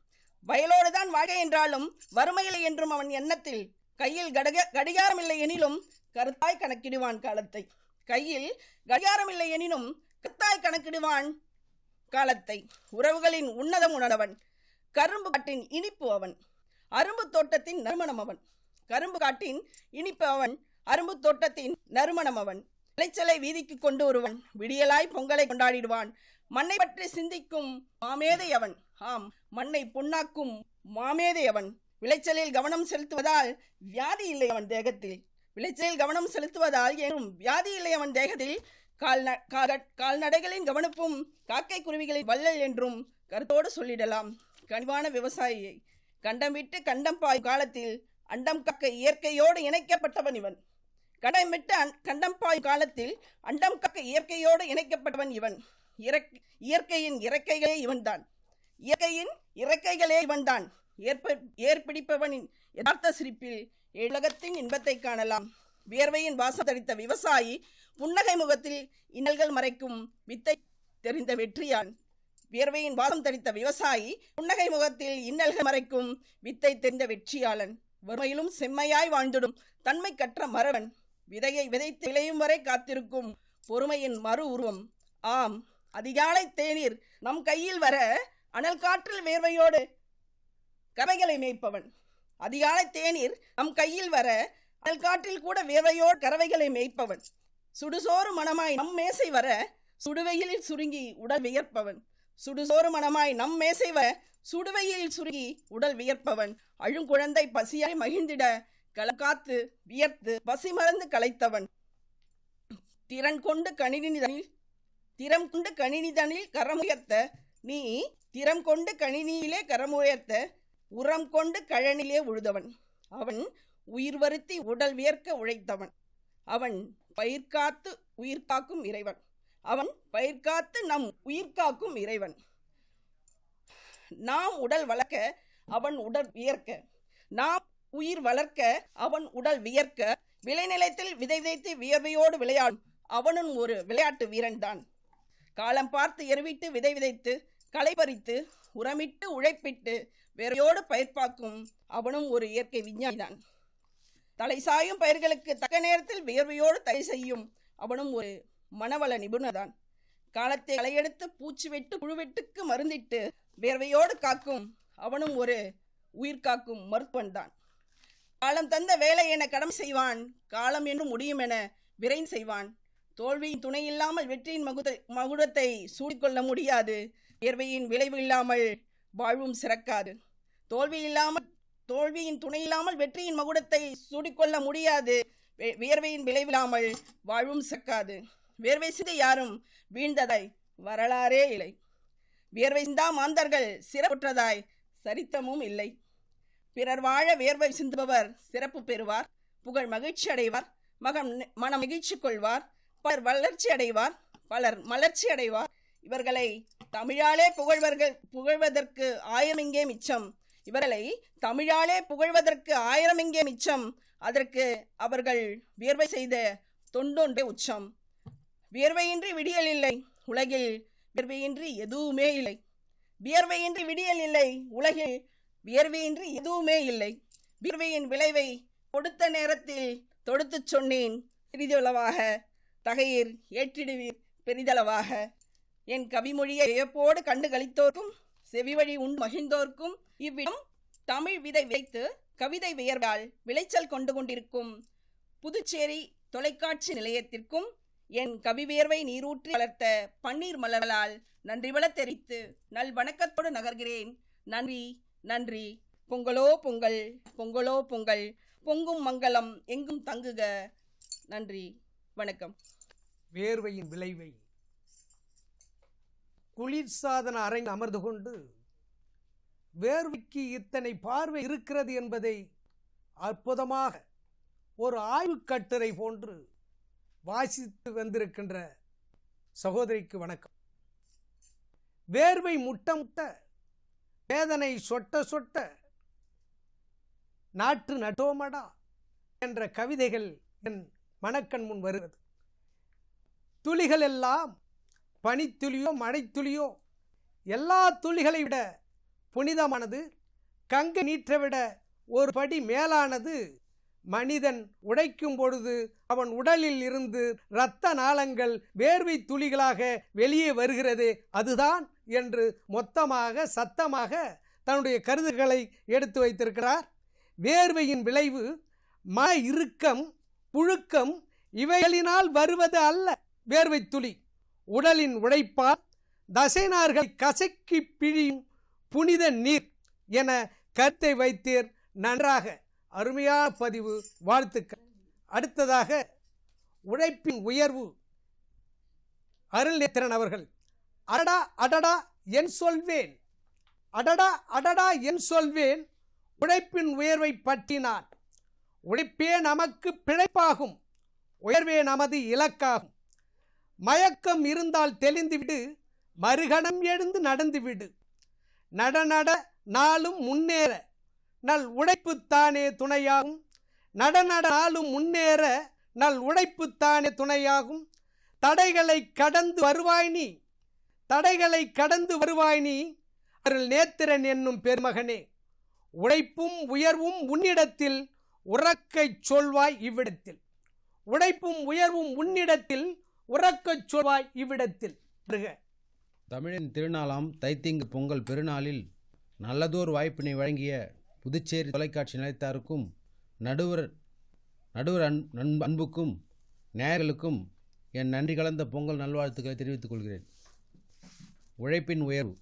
வயலோடுதான் வாழ்க்கை என்றாலும் வறுமையில்லை என்றும் அவன் எண்ணத்தில் கையில் கடிக கடிகாரம் இல்லை எனிலும் கருத்தாய் கணக்கிடுவான் காலத்தை கையில் கடிகாரம் இல்லை எனினும் கத்தாய் கணக்கிடுவான் காலத்தை உறவுகளின் உன்னதம் உணர்வன் கரும்பு காட்டின் இனிப்பு அவன் அரும்பு தோட்டத்தின் நறுமணம் அவன் கரும்பு காட்டின் இனிப்பு அவன் அரும்பு தோட்டத்தின் நறுமணம் அவன் விளைச்சலை வீதிக்கு கொண்டு வருவான் விடியலாய் பொங்கலை கொண்டாடிடுவான் மண்ணை பற்றி சிந்திக்கும் மாமேதை அவன் ஆம் மண்ணை புண்ணாக்கும் மாமேதை அவன் விளைச்சலில் கவனம் செலுத்துவதால் வியாதி இல்லை அவன் தேகத்தில் விளைச்சலில் கவனம் செலுத்துவதால் எனும் வியாதி இல்லை அவன் தேகத்தில் கால்நடைகளின் கவனிப்பும் காக்கை குருவிகளை வள்ளல் என்றும் கருத்தோடு சொல்லிடலாம் கனிவான விவசாயியை கண்டம் விட்டு கண்டம் பாய் காலத்தில் அண்டம் காக்க இயற்கையோடு இணைக்கப்பட்டவன் இவன் கண்டம் விட்டு கண்டம் பாய் காலத்தில் அண்டம் காக்க இயற்கையோடு இணைக்கப்பட்டவன் இவன் இயற்கையின் இறக்கைகளே இவன்தான் இயற்கையின் இறக்கைகளே இவன்தான் ஏற்ப ஏற்பிடிப்பவனின் யதார்த்த சிரிப்பில் உலகத்தின் இன்பத்தை காணலாம் வியர்வையின் வாசம் தடித்த விவசாயி புன்னகை முகத்தில் இன்னல்கள் மறைக்கும் வித்தை தெரிந்த வெற்றியான் வியர்வையின் வாசம் தடித்த விவசாயி புன்னகை முகத்தில் இன்னல்கள் மறைக்கும் வித்தை தெரிந்த வெற்றியாளன் வறுமையிலும் செம்மையாய் வாழ்ந்திடும் தன்மை கற்ற மரவன் விதையை விதைத்து விளையும் வரை காத்திருக்கும் பொறுமையின் மறு உருவம் ஆம் அதிகாலை தேநீர் நம் கையில் வர அனல் காற்றில் வேர்வையோடு கவைகளை மேய்ப்பவன் அதிகாலை தேநீர் நம் கையில் வர அல் காற்றில் கூட வேவையோ கறவைகளை மேய்ப்பவன் சுடுசோறு மனமாய் நம் மேசை வர சுடுவையில் சுருங்கி உடல் வியர்ப்பவன் சுடுசோறு மனமாய் நம் மேசை வர சுடுவையில் சுருங்கி உடல் அழும் அழுங்குழந்தை பசியாய் மகிழ்ந்திட கல காத்து வியர்த்து பசி மறந்து களைத்தவன் திறன் கொண்டு கணினிதனில் திறம் கொண்டு கணினிதனில் கரமுயர்த்த நீ திறம் கொண்டு கணினியிலே கரமுயர்த்த உரம் கொண்டு கழனிலே உழுதவன் அவன் உயிர் வருத்தி உடல் வியர்க்க உழைத்தவன் அவன் பயிர்காத்து உயிர் காக்கும் இறைவன் அவன் பயிர்காத்து நம் உயிர் காக்கும் இறைவன் நாம் உடல் வளர்க்க அவன் உடல் வியர்க்க நாம் உயிர் வளர்க்க அவன் உடல் வியர்க்க விளைநிலத்தில் விதை விதைத்து வியர்வையோடு விளையாடும் அவனும் ஒரு விளையாட்டு வீரன் தான் காலம் பார்த்து எருவிட்டு விதை விதைத்து களை பறித்து உரமிட்டு உழைப்பிட்டு வேறையோடு பயிர் பார்க்கும் அவனும் ஒரு இயற்கை விஞ்ஞானிதான் தலை சாயும் பயிர்களுக்கு தக்க நேரத்தில் வியர்வையோடு தடை செய்யும் அவனும் ஒரு மனவள நிபுணர்தான் காலத்தை களையெடுத்து பூச்சி வெட்டு புழுவெட்டுக்கு மருந்திட்டு வியர்வையோடு காக்கும் அவனும் ஒரு உயிர் காக்கும் மருத்துவன் தான் காலம் தந்த வேலை என கடமை செய்வான் காலம் என்று முடியும் என விரைந்து செய்வான் தோல்வியின் துணை இல்லாமல் வெற்றியின் மகுத மகுடத்தை சூடிக்கொள்ள முடியாது வியர்வையின் விளைவு இல்லாமல் வாழ்வும் சிறக்காது தோல்வி இல்லாமல் தோல்வியின் துணை இல்லாமல் வெற்றியின் மகுடத்தை சூடிக்கொள்ள முடியாது வியர்வையின் விளைவில்லாமல் வாழ்வும் சக்காது வியர்வை சிந்தை யாரும் வீழ்ந்ததாய் வரலாறே இல்லை வியர்வை சிந்தா மாந்தர்கள் சிறப்புற்றதாய் சரித்தமும் இல்லை பிறர் வாழ வியர்வை சிந்துபவர் சிறப்பு பெறுவார் புகழ் மகிழ்ச்சி அடைவார் மகம் மனம் மகிழ்ச்சி கொள்வார் பலர் வளர்ச்சி அடைவார் பலர் மலர்ச்சி அடைவார் இவர்களை தமிழாலே புகழ்வர்கள் புகழ்வதற்கு ஆயமிங்கே இங்கே மிச்சம் இவர்களை தமிழாலே புகழ்வதற்கு ஆயிரம் இங்கே மிச்சம் அதற்கு அவர்கள் வியர்வை செய்த தொண்டொன்றே உச்சம் வியர்வையின்றி விடியல் இல்லை உலகில் வியர்வையின்றி எதுவுமே இல்லை வியர்வையின்றி விடியல் இல்லை உலகில் வியர்வையின்றி எதுவுமே இல்லை வியர்வையின் விளைவை கொடுத்த நேரத்தில் தொடுத்து சொன்னேன் பெரிதளவாக தகையீர் ஏற்றிடுவீர் பெரிதளவாக என் கவிமொழியை வியப்போடு கண்டு கழித்தோர்க்கும் செவிவழி உண் மகிழ்ந்தோர்க்கும் இவ்விடம் தமிழ் விதை விதைத்து கவிதை வியர்வால் விளைச்சல் கொண்டு கொண்டிருக்கும் புதுச்சேரி தொலைக்காட்சி நிலையத்திற்கும் என் கவிவேர்வை நீரூற்றி வளர்த்த பன்னீர் மலர்களால் நன்றி வள தெரிவித்து நல் வணக்கத்தோடு நகர்கிறேன் நன்றி நன்றி பொங்கலோ பொங்கல் பொங்கலோ பொங்கல் பொங்கும் மங்களம் எங்கும் தங்குக நன்றி வணக்கம்
வேர்வையின் விளைவை குளிர்சாதன அறை அமர்ந்து கொண்டு வேர்வைக்கு இத்தனை பார்வை இருக்கிறது என்பதை அற்புதமாக ஒரு ஆய்வு கட்டுரை போன்று வாசித்து வந்திருக்கின்ற சகோதரிக்கு வணக்கம் வேர்வை முட்ட முட்ட வேதனை சொட்ட சொட்ட நாற்று நட்டோமடா என்ற கவிதைகள் என் மனக்கண் முன் வருகிறது துளிகள் எல்லாம் பனித்துளியோ மழைத்துளியோ எல்லா துளிகளை விட புனிதமானது கங்க நீற்றை விட ஒரு படி மேலானது மனிதன் உடைக்கும் பொழுது அவன் உடலில் இருந்து இரத்த நாளங்கள் வேர்வை துளிகளாக வெளியே வருகிறது அதுதான் என்று மொத்தமாக சத்தமாக தன்னுடைய கருதுகளை எடுத்து வைத்திருக்கிறார் வேர்வையின் விளைவு ம இறுக்கம் புழுக்கம் இவைகளினால் வருவது அல்ல வேர்வை துளி உடலின் உழைப்பால் தசைனார்கள் கசக்கி பிழியும் புனித நீர் என கருத்தை வைத்தீர் நன்றாக அருமையான பதிவு வாழ்த்துக்கள் அடுத்ததாக உழைப்பின் உயர்வு அருள்நேத்திரன் அவர்கள் அடடா அடடா என் சொல்வேன் அடடா அடடா என் சொல்வேன் உழைப்பின் உயர்வை பற்றி நான் உழைப்பே நமக்கு பிழைப்பாகும் உயர்வே நமது இலக்காகும் மயக்கம் இருந்தால் தெளிந்துவிடு மறுகணம் எழுந்து நடந்துவிடு நடநட நாளும் முன்னேற நல் உழைப்புத்தானே துணையாகும் நடநட நாளும் முன்னேற நல் உழைப்புத்தானே துணையாகும் தடைகளை கடந்து வருவாய் நீ தடைகளை கடந்து வருவாய் நீ அருள் நேத்திரன் என்னும் பெருமகனே உழைப்பும் உயர்வும் உன்னிடத்தில் உறக்கை சொல்வாய் இவ்விடத்தில் உழைப்பும் உயர்வும் உன்னிடத்தில் உறக்கச் சொல்வாய் இவ்விடத்தில்
தமிழின் திருநாளாம் தைத்திங்கு பொங்கல் பெருநாளில் நல்லதோர் வாய்ப்பினை வழங்கிய புதுச்சேரி தொலைக்காட்சி நிலையத்தாருக்கும் நடுவர் நடுவர் அன்புக்கும் நேயர்களுக்கும் என் நன்றி கலந்த பொங்கல் நல்வாழ்த்துக்களை தெரிவித்துக் கொள்கிறேன் உழைப்பின் உயர்வு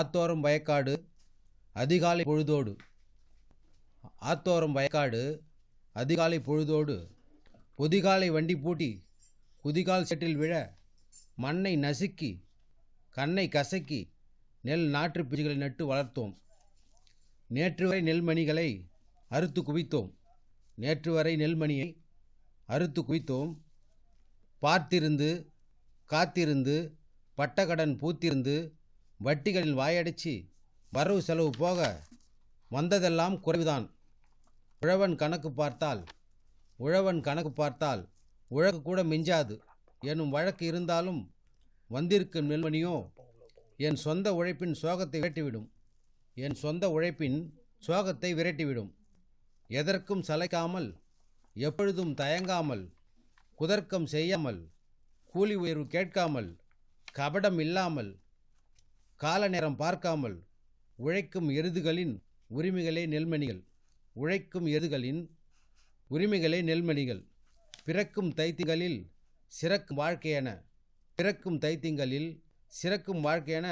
ஆத்தோரம் வயக்காடு அதிகாலை பொழுதோடு ஆத்தோரம் வயக்காடு அதிகாலை பொழுதோடு பொதிகாலை வண்டி பூட்டி குதிகால் சேற்றில் விழ மண்ணை நசுக்கி கண்ணை கசக்கி நெல் நாற்று பிஞ்சுகளை நட்டு வளர்த்தோம் நேற்று வரை நெல்மணிகளை அறுத்து குவித்தோம் நேற்று வரை நெல்மணியை அறுத்து குவித்தோம் பார்த்திருந்து காத்திருந்து பட்டக்கடன் பூத்திருந்து வட்டிகளில் வாயடைச்சி வரவு செலவு போக வந்ததெல்லாம் குறைவுதான் உழவன் கணக்கு பார்த்தால் உழவன் கணக்கு பார்த்தால் உழக்கு கூட மிஞ்சாது எனும் வழக்கு இருந்தாலும் வந்திருக்கும் நெல்மணியோ என் சொந்த உழைப்பின் சோகத்தை விரட்டிவிடும் என் சொந்த உழைப்பின் சோகத்தை விரட்டிவிடும் எதற்கும் சலைக்காமல் எப்பொழுதும் தயங்காமல் குதர்க்கம் செய்யாமல் கூலி உயர்வு கேட்காமல் கபடம் இல்லாமல் கால நேரம் பார்க்காமல் உழைக்கும் எருதுகளின் உரிமைகளே நெல்மணிகள் உழைக்கும் எருதுகளின் உரிமைகளே நெல்மணிகள் பிறக்கும் தைத்திகளில் சிறக்கும் வாழ்க்கையென பிறக்கும் தைத்தியங்களில் சிறக்கும் வாழ்க்கையென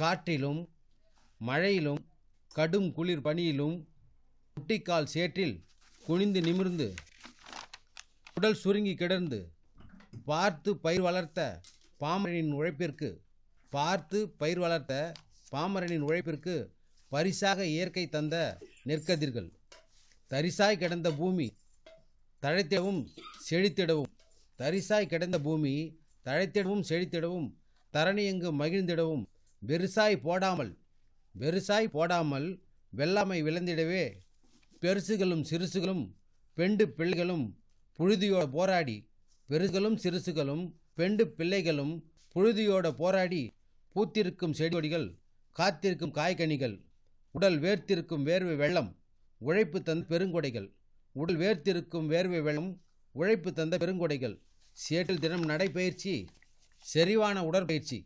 காற்றிலும் மழையிலும் கடும் குளிர் பனியிலும் குட்டிக்கால் சேற்றில் குனிந்து நிமிர்ந்து உடல் சுருங்கி கிடந்து பார்த்து பயிர் வளர்த்த பாமரனின் உழைப்பிற்கு பார்த்து பயிர் வளர்த்த பாமரனின் உழைப்பிற்கு பரிசாக இயற்கை தந்த நெற்கதிர்கள் தரிசாய் கிடந்த பூமி தழைத்திடவும் செழித்திடவும் தரிசாய் கிடந்த பூமி தழைத்திடவும் செழித்திடவும் தரணி எங்கு மகிழ்ந்திடவும் வெறுசாய் போடாமல் வெறுசாய் போடாமல் வெள்ளாமை விளந்திடவே பெருசுகளும் சிறுசுகளும் பெண்டு பிள்ளைகளும் புழுதியோட போராடி பெருசுகளும் சிறுசுகளும் பெண்டு பிள்ளைகளும் புழுதியோட போராடி பூத்திருக்கும் செடிகொடிகள் காத்திருக்கும் காய்கனிகள் உடல் வேர்த்திருக்கும் வேர்வை வெள்ளம் உழைப்பு தந்த பெருங்கொடைகள் உடல் வேர்த்திருக்கும் வேர்வை வெள்ளம் உழைப்பு தந்த பெருங்கொடைகள் சேற்றில் தினம் நடைபயிற்சி செறிவான உடற்பயிற்சி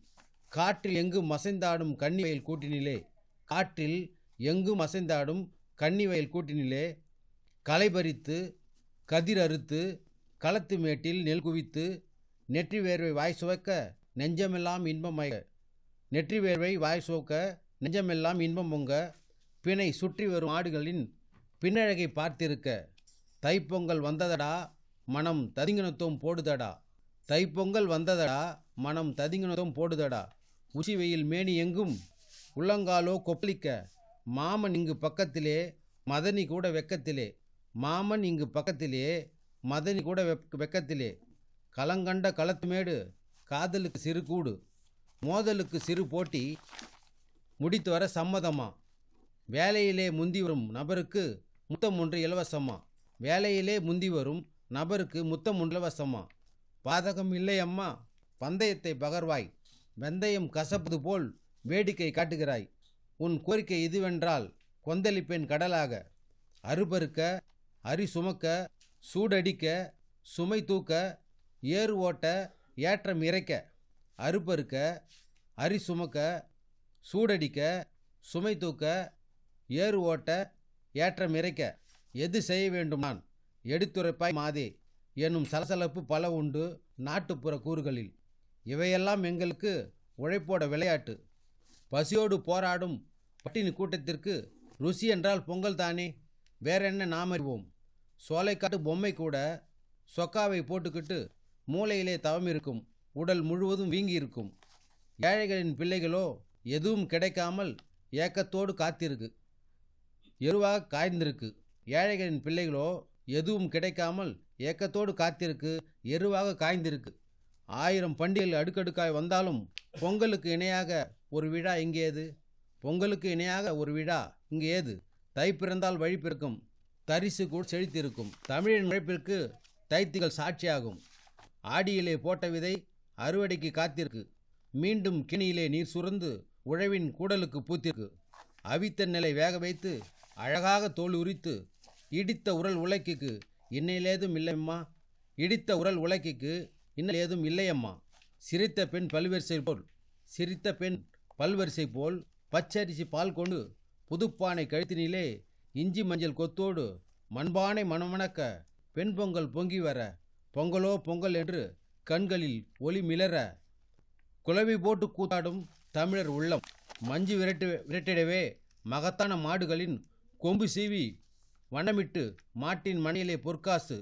காற்றில் எங்கும் மசைந்தாடும் கன்னி வயல் கூட்டினிலே காற்றில் எங்கும் மசைந்தாடும் கன்னிவயல் வயல் கூட்டினிலே களை பறித்து கதிர் அறுத்து களத்து மேட்டில் நெல் குவித்து நெற்றி வேர்வை வாய் சுவைக்க நெஞ்சமெல்லாம் இன்பம் மயக்க நெற்றி வேர்வை வாய் சுவைக்க நெஞ்சமெல்லாம் இன்பம் பொங்க பிணை சுற்றி வரும் ஆடுகளின் பின்னழகை பார்த்திருக்க தைப்பொங்கல் வந்ததடா மனம் ததிங்கினத்தும் போடுதடா தைப்பொங்கல் வந்ததடா மனம் ததிங்கினத்தும் போடுதடா உச்சி வெயில் மேனி எங்கும் உள்ளங்காலோ கொப்பளிக்க மாமன் இங்கு பக்கத்திலே மதனி கூட வெக்கத்திலே மாமன் இங்கு பக்கத்திலே மதனி கூட வெக் வெக்கத்திலே கலங்கண்ட களத்துமேடு காதலுக்கு சிறு கூடு மோதலுக்கு சிறு போட்டி முடித்து வர சம்மதமா வேலையிலே முந்தி வரும் நபருக்கு முத்தம் ஒன்று இலவசமா வேலையிலே முந்தி வரும் நபருக்கு முத்தம் உண்டவசம்மா பாதகம் இல்லை அம்மா பந்தயத்தை பகர்வாய் வெந்தயம் கசப்பது போல் வேடிக்கை காட்டுகிறாய் உன் கோரிக்கை இதுவென்றால் கொந்தளிப்பேன் கடலாக அறுபறுக்க அரி சுமக்க சூடடிக்க சுமை தூக்க ஏறு ஓட்ட ஏற்றம் இறைக்க அறுப்பறுக்க அரி சுமக்க சூடடிக்க சுமை தூக்க ஏறு ஓட்ட ஏற்றம் இறைக்க எது செய்ய வேண்டும் நான் எடுத்துரைப்பாய் மாதே என்னும் சலசலப்பு பல உண்டு நாட்டுப்புற கூறுகளில் இவையெல்லாம் எங்களுக்கு உழைப்போட விளையாட்டு பசியோடு போராடும் பட்டினி கூட்டத்திற்கு ருசி என்றால் பொங்கல் தானே வேற என்ன நாம் அறிவோம் சோலைக்காட்டு பொம்மை கூட சொக்காவை போட்டுக்கிட்டு மூளையிலே தவம் இருக்கும் உடல் முழுவதும் வீங்கி இருக்கும் ஏழைகளின் பிள்ளைகளோ எதுவும் கிடைக்காமல் ஏக்கத்தோடு காத்திருக்கு எருவாக காய்ந்திருக்கு ஏழைகளின் பிள்ளைகளோ எதுவும் கிடைக்காமல் ஏக்கத்தோடு காத்திருக்கு எருவாக காய்ந்திருக்கு ஆயிரம் பண்டிகைகள் அடுக்கடுக்காய் வந்தாலும் பொங்கலுக்கு இணையாக ஒரு விழா இங்கேது பொங்கலுக்கு இணையாக ஒரு விழா இங்கே ஏது தை பிறந்தால் வழி பிறக்கும் தரிசு கூட செழித்திருக்கும் தமிழின் உழைப்பிற்கு தைத்திகள் சாட்சியாகும் ஆடியிலே போட்ட விதை அறுவடைக்கு காத்திருக்கு மீண்டும் கிணியிலே நீர் சுரந்து உழவின் கூடலுக்கு பூத்திருக்கு அவித்த நிலை வேக வைத்து அழகாக தோல் உரித்து இடித்த உரல் உலக்கிக்கு இன்னையிலேதும் இல்லையம்மா இடித்த உரல் உலக்கிக்கு ஏதும் இல்லையம்மா சிரித்த பெண் பல்வரிசை போல் சிரித்த பெண் பல்வரிசை போல் பச்சரிசி பால் கொண்டு புதுப்பானை கழுத்தினிலே இஞ்சி மஞ்சள் கொத்தோடு மண்பானை மணமணக்க பெண் பொங்கல் பொங்கி வர பொங்கலோ பொங்கல் என்று கண்களில் ஒளி மிளற குலவி போட்டு கூத்தாடும் தமிழர் உள்ளம் மஞ்சு விரட்டு விரட்டிடவே மகத்தான மாடுகளின் கொம்பு சீவி வண்ணமிட்டு மாட்டின் மணியிலே பொற்காசு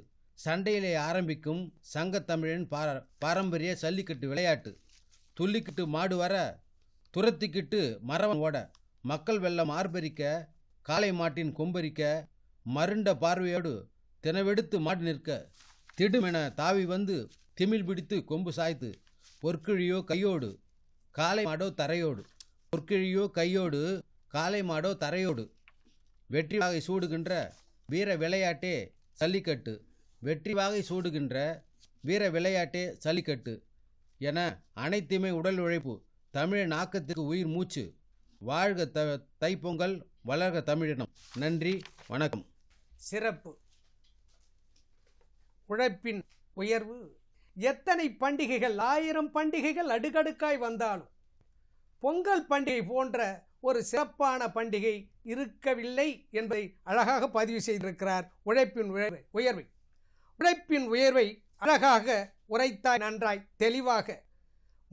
சண்டையிலே ஆரம்பிக்கும் சங்கத்தமிழன் பார பாரம்பரிய சல்லிக்கட்டு விளையாட்டு துள்ளிக்கிட்டு மாடு வர துரத்திக்கிட்டு மரவன் ஓட மக்கள் வெள்ளம் ஆர்ப்பரிக்க காளை மாட்டின் கொம்பரிக்க மருண்ட பார்வையோடு தினவெடுத்து மாடு நிற்க திடுமென தாவி வந்து திமிழ் பிடித்து கொம்பு சாய்த்து பொற்கிழியோ கையோடு காளை மாடோ தரையோடு பொற்கிழியோ கையோடு காளை மாடோ தரையோடு வெற்றி வாகை சூடுகின்ற வீர விளையாட்டே சல்லிக்கட்டு வெற்றி வாகை சூடுகின்ற வீர விளையாட்டே சல்லிக்கட்டு என அனைத்துமே உடல் உழைப்பு தமிழ் ஆக்கத்திற்கு உயிர் மூச்சு வாழ்க த தைப்பொங்கல் வளர்க தமிழினம் நன்றி வணக்கம் சிறப்பு உழைப்பின் உயர்வு எத்தனை
பண்டிகைகள் ஆயிரம் பண்டிகைகள் அடுக்கடுக்காய் வந்தாலும் பொங்கல் பண்டிகை போன்ற ஒரு சிறப்பான பண்டிகை இருக்கவில்லை என்பதை அழகாக பதிவு செய்திருக்கிறார் உழைப்பின் உயர்வை உழைப்பின் உயர்வை அழகாக உரைத்தாய் நன்றாய் தெளிவாக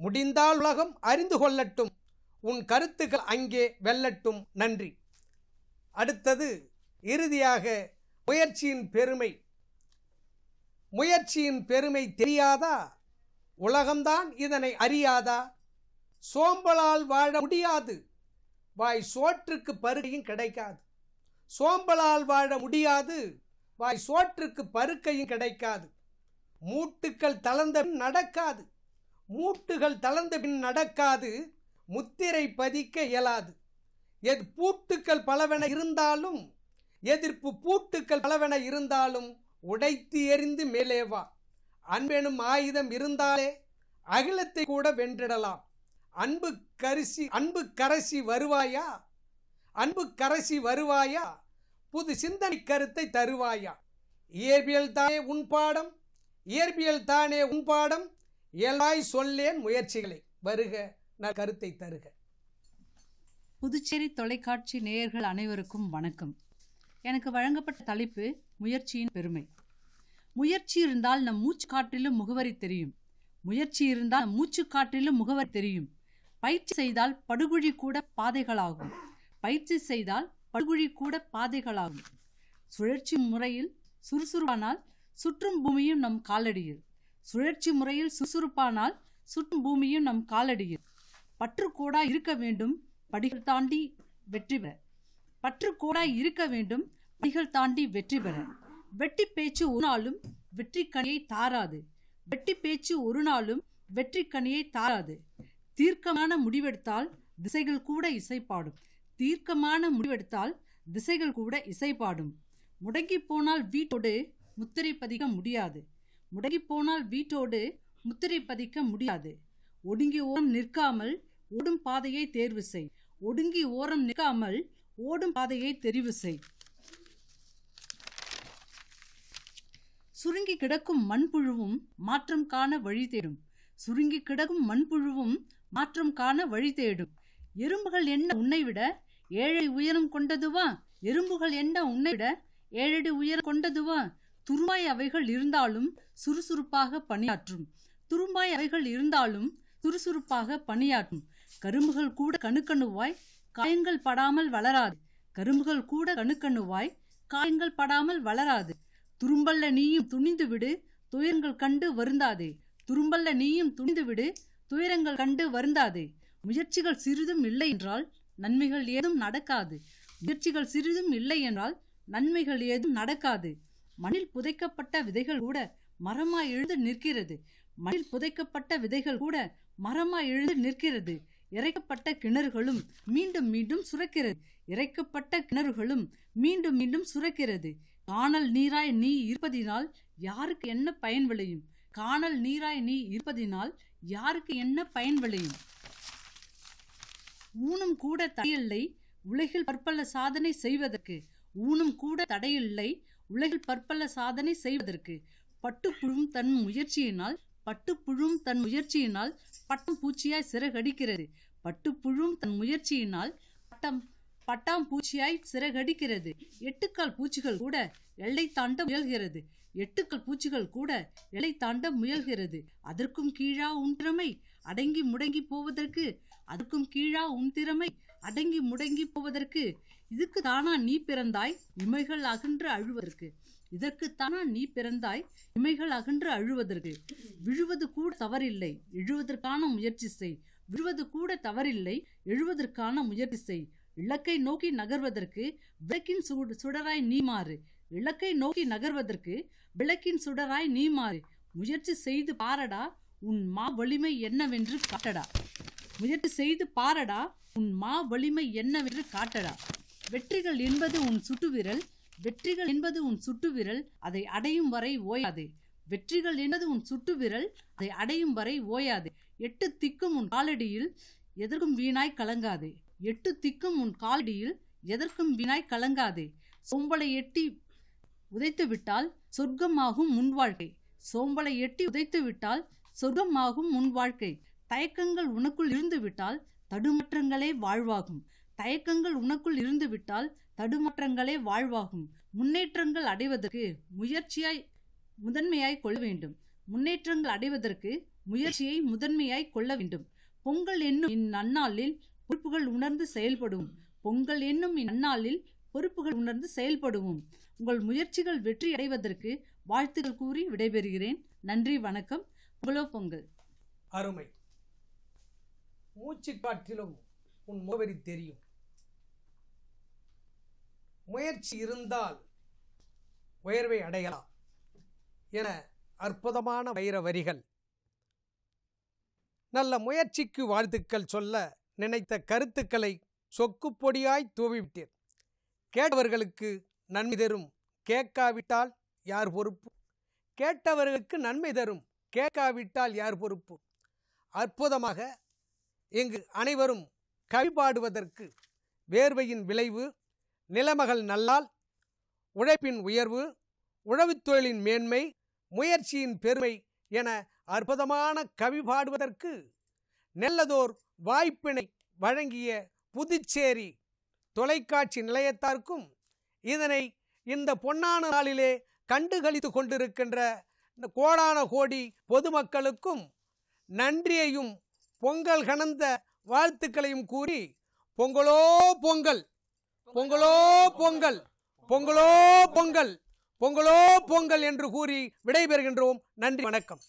முடிந்தால் உலகம் அறிந்து கொள்ளட்டும் உன் கருத்துக்கள் அங்கே வெல்லட்டும் நன்றி அடுத்தது இறுதியாக முயற்சியின் பெருமை முயற்சியின் பெருமை தெரியாதா உலகம்தான் இதனை அறியாதா சோம்பலால் வாழ முடியாது வாய் சோற்றுக்கு பருக்கையும் கிடைக்காது சோம்பலால் வாழ முடியாது வாய் சோற்றுக்கு பருக்கையும் கிடைக்காது மூட்டுக்கள் தளர்ந்த பின் நடக்காது மூட்டுகள் தளர்ந்த பின் நடக்காது முத்திரை பதிக்க இயலாது எது பூட்டுக்கள் பலவென இருந்தாலும் எதிர்ப்பு பூட்டுக்கள் பலவென இருந்தாலும் உடைத்து எறிந்து மேலே வா அன்பெனும் ஆயுதம் இருந்தாலே அகிலத்தை கூட வென்றிடலாம் அன்பு கரிசி அன்பு கரசி வருவாயா அன்பு கரசி வருவாயா புது சிந்தனை கருத்தை தருவாயா இயற்பியல் தானே உன் பாடம் இயற்பியல் தானே உன் பாடம் எல்லாய் சொல்லேன் முயற்சிகளை வருக நான் கருத்தை தருக
புதுச்சேரி தொலைக்காட்சி நேயர்கள் அனைவருக்கும் வணக்கம் எனக்கு வழங்கப்பட்ட தலைப்பு முயற்சியின் பெருமை முயற்சி இருந்தால் நம் மூச்சு காற்றிலும் முகவரி தெரியும் முயற்சி இருந்தால் மூச்சு காற்றிலும் முகவர் தெரியும் பயிற்சி செய்தால் படுகுழி கூட பாதைகளாகும் பயிற்சி செய்தால் படுகுழி கூட பாதைகளாகும் சுழற்சி முறையில் சுறுசுறுப்பானால் சுற்றும் பூமியும் நம் காலடியில் சுழற்சி முறையில் சுறுசுறுப்பானால் சுற்றும் பூமியும் நம் காலடியில் பற்றுக்கூடா இருக்க வேண்டும் படிகள் தாண்டி வெற்றி பெற பற்றுக்கூடா இருக்க வேண்டும் படிகள் தாண்டி வெற்றி பெற வெட்டி பேச்சு ஒரு நாளும் வெற்றி கனியை தாராது வெட்டி பேச்சு ஒரு நாளும் வெற்றி கனியை தாராது தீர்க்கமான முடிவெடுத்தால் திசைகள் கூட இசைப்பாடும் தீர்க்கமான முடிவெடுத்தால் திசைகள் கூட இசைப்பாடும் முடங்கி போனால் வீட்டோடு முத்திரை பதிக்க முடியாது முடங்கி போனால் வீட்டோடு முத்திரை பதிக்க முடியாது ஒடுங்கி ஓரம் நிற்காமல் ஓடும் பாதையை தேர்வு செய் ஒடுங்கி ஓரம் நிற்காமல் ஓடும் பாதையை தெரிவு செய் சுருங்கி கிடக்கும் மண்புழுவும் மாற்றம் காண வழி தேடும் சுருங்கி கிடக்கும் மண்புழுவும் மாற்றம் காண வழி தேடும் எறும்புகள் என்ன உன்னை விட ஏழை உயரம் கொண்டதுவா எறும்புகள் என்ன உன்னை விட ஏழடி உயரம் கொண்டதுவா துரும்பாய் அவைகள் இருந்தாலும் சுறுசுறுப்பாக பணியாற்றும் துரும்பாய் அவைகள் இருந்தாலும் சுறுசுறுப்பாக பணியாற்றும் கரும்புகள் கூட கணுக்கணுவாய் காயங்கள் படாமல் வளராது கரும்புகள் கூட கணுக்கணுவாய் காயங்கள் படாமல் வளராது துரும்பல்ல நீயும் துணிந்து விடு துயரங்கள் கண்டு வருந்தாதே துரும்பல்ல நீயும் துணிந்து விடு துயரங்கள் கண்டு வருந்தாதே முயற்சிகள் சிறிதும் இல்லை என்றால் நன்மைகள் ஏதும் நடக்காது முயற்சிகள் சிறிதும் இல்லை என்றால் நன்மைகள் ஏதும் நடக்காது மண்ணில் புதைக்கப்பட்ட விதைகள் கூட மரமாய் எழுந்து நிற்கிறது மண்ணில் புதைக்கப்பட்ட விதைகள் கூட மரமாய் எழுந்து நிற்கிறது இறைக்கப்பட்ட கிணறுகளும் மீண்டும் மீண்டும் சுரக்கிறது இறைக்கப்பட்ட கிணறுகளும் மீண்டும் மீண்டும் சுரக்கிறது காணல் நீராய் நீ இருப்பதினால் யாருக்கு என்ன பயன் விளையும் காணல் நீராய் நீ இருப்பதினால் யாருக்கு என்ன பயன் விளையும் ஊனும் கூட தடையில்லை உலகில் பற்பல சாதனை செய்வதற்கு ஊனும் கூட தடையில்லை உலகில் பற்பல சாதனை செய்வதற்கு பட்டுப்புழும் தன் முயற்சியினால் பட்டுப்புழும் தன் முயற்சியினால் பட்டம் பூச்சியாய் சிறகடிக்கிறது பட்டுப்புழும் தன் முயற்சியினால் பட்டம் பட்டாம் பூச்சியாய் சிறகடிக்கிறது எட்டுக்கால் பூச்சிகள் கூட எல்லை தாண்ட முயல்கிறது எட்டுக்கள் பூச்சிகள் கூட எலை தாண்ட முயல்கிறது அதற்கும் கீழா உன் திறமை அடங்கி முடங்கி போவதற்கு அதற்கும் கீழா உன் திறமை அடங்கி முடங்கி போவதற்கு இதுக்கு தானா நீ பிறந்தாய் இமைகள் அகன்று அழுவதற்கு இதற்கு தானா நீ பிறந்தாய் இமைகள் அகன்று அழுவதற்கு விழுவது கூட தவறில்லை எழுவதற்கான முயற்சி செய் விழுவது கூட தவறில்லை எழுவதற்கான முயற்சி செய் இலக்கை நோக்கி நகர்வதற்கு விளக்கின் சுடராய் நீ மாறு இலக்கை நோக்கி நகர்வதற்கு விளக்கின் சுடராய் நீ மாறு முயற்சி செய்து பாரடா உன் மா வலிமை என்னவென்று காட்டடா முயற்சி செய்து பாரடா உன் மா வலிமை என்னவென்று காட்டடா வெற்றிகள் என்பது உன் சுட்டுவிரல் வெற்றிகள் என்பது உன் சுட்டுவிரல் அதை அடையும் வரை ஓயாதே வெற்றிகள் என்பது உன் சுட்டுவிரல் அதை அடையும் வரை ஓயாதே எட்டு திக்கும் உன் காலடியில் எதற்கும் வீணாய் கலங்காதே எட்டு திக்கும் உன் காலடியில் எதற்கும் வீணாய் கலங்காதே சோம்பலை எட்டி உதைத்துவிட்டால் சொர்க்கமாகும் முன் வாழ்க்கை சோம்பலை எட்டி உதைத்துவிட்டால் சொர்க்கமாகும் முன் வாழ்க்கை தயக்கங்கள் உனக்குள் இருந்துவிட்டால் தடுமாற்றங்களே வாழ்வாகும் தயக்கங்கள் உனக்குள் இருந்துவிட்டால் தடுமாற்றங்களே வாழ்வாகும் முன்னேற்றங்கள் அடைவதற்கு முயற்சியாய் முதன்மையாய் கொள்ள வேண்டும் முன்னேற்றங்கள் அடைவதற்கு முயற்சியை முதன்மையாய் கொள்ள வேண்டும் பொங்கல் என்னும் இந்நன்னாளில் பொறுப்புகள் உணர்ந்து செயல்படுவோம் பொங்கல் என்னும் இந்நன்னாளில் பொறுப்புகள் உணர்ந்து செயல்படுவோம் உங்கள் முயற்சிகள் வெற்றி அடைவதற்கு வாழ்த்துக்கள் கூறி விடைபெறுகிறேன் நன்றி வணக்கம் புலோ பொங்கல்
அருமை மூச்சு காற்றிலும் உன் முகவரி தெரியும் முயற்சி இருந்தால் உயர்வை அடையலாம் என அற்புதமான வைர வரிகள் நல்ல முயற்சிக்கு வாழ்த்துக்கள் சொல்ல நினைத்த கருத்துக்களை சொக்குப்பொடியாய் தூவிவிட்டேன் கேட்டவர்களுக்கு நன்மை தரும் கேட்காவிட்டால் யார் பொறுப்பு கேட்டவர்களுக்கு நன்மை தரும் கேட்காவிட்டால் யார் பொறுப்பு அற்புதமாக இங்கு அனைவரும் கவிபாடுவதற்கு வேர்வையின் விளைவு நிலமகள் நல்லால் உழைப்பின் உயர்வு உழவுத் தொழிலின் மேன்மை முயற்சியின் பெருமை என அற்புதமான கவி பாடுவதற்கு நல்லதோர் வாய்ப்பினை வழங்கிய புதுச்சேரி தொலைக்காட்சி நிலையத்தார்க்கும் இதனை இந்த பொன்னான நாளிலே கண்டுகளித்து கொண்டிருக்கின்ற இந்த கோடான கோடி பொதுமக்களுக்கும் நன்றியையும் பொங்கல் கணந்த வாழ்த்துக்களையும் கூறி பொங்கலோ பொங்கல் பொங்கலோ பொங்கல் பொங்கலோ பொங்கல் பொங்கலோ பொங்கல் என்று கூறி விடைபெறுகின்றோம் நன்றி வணக்கம்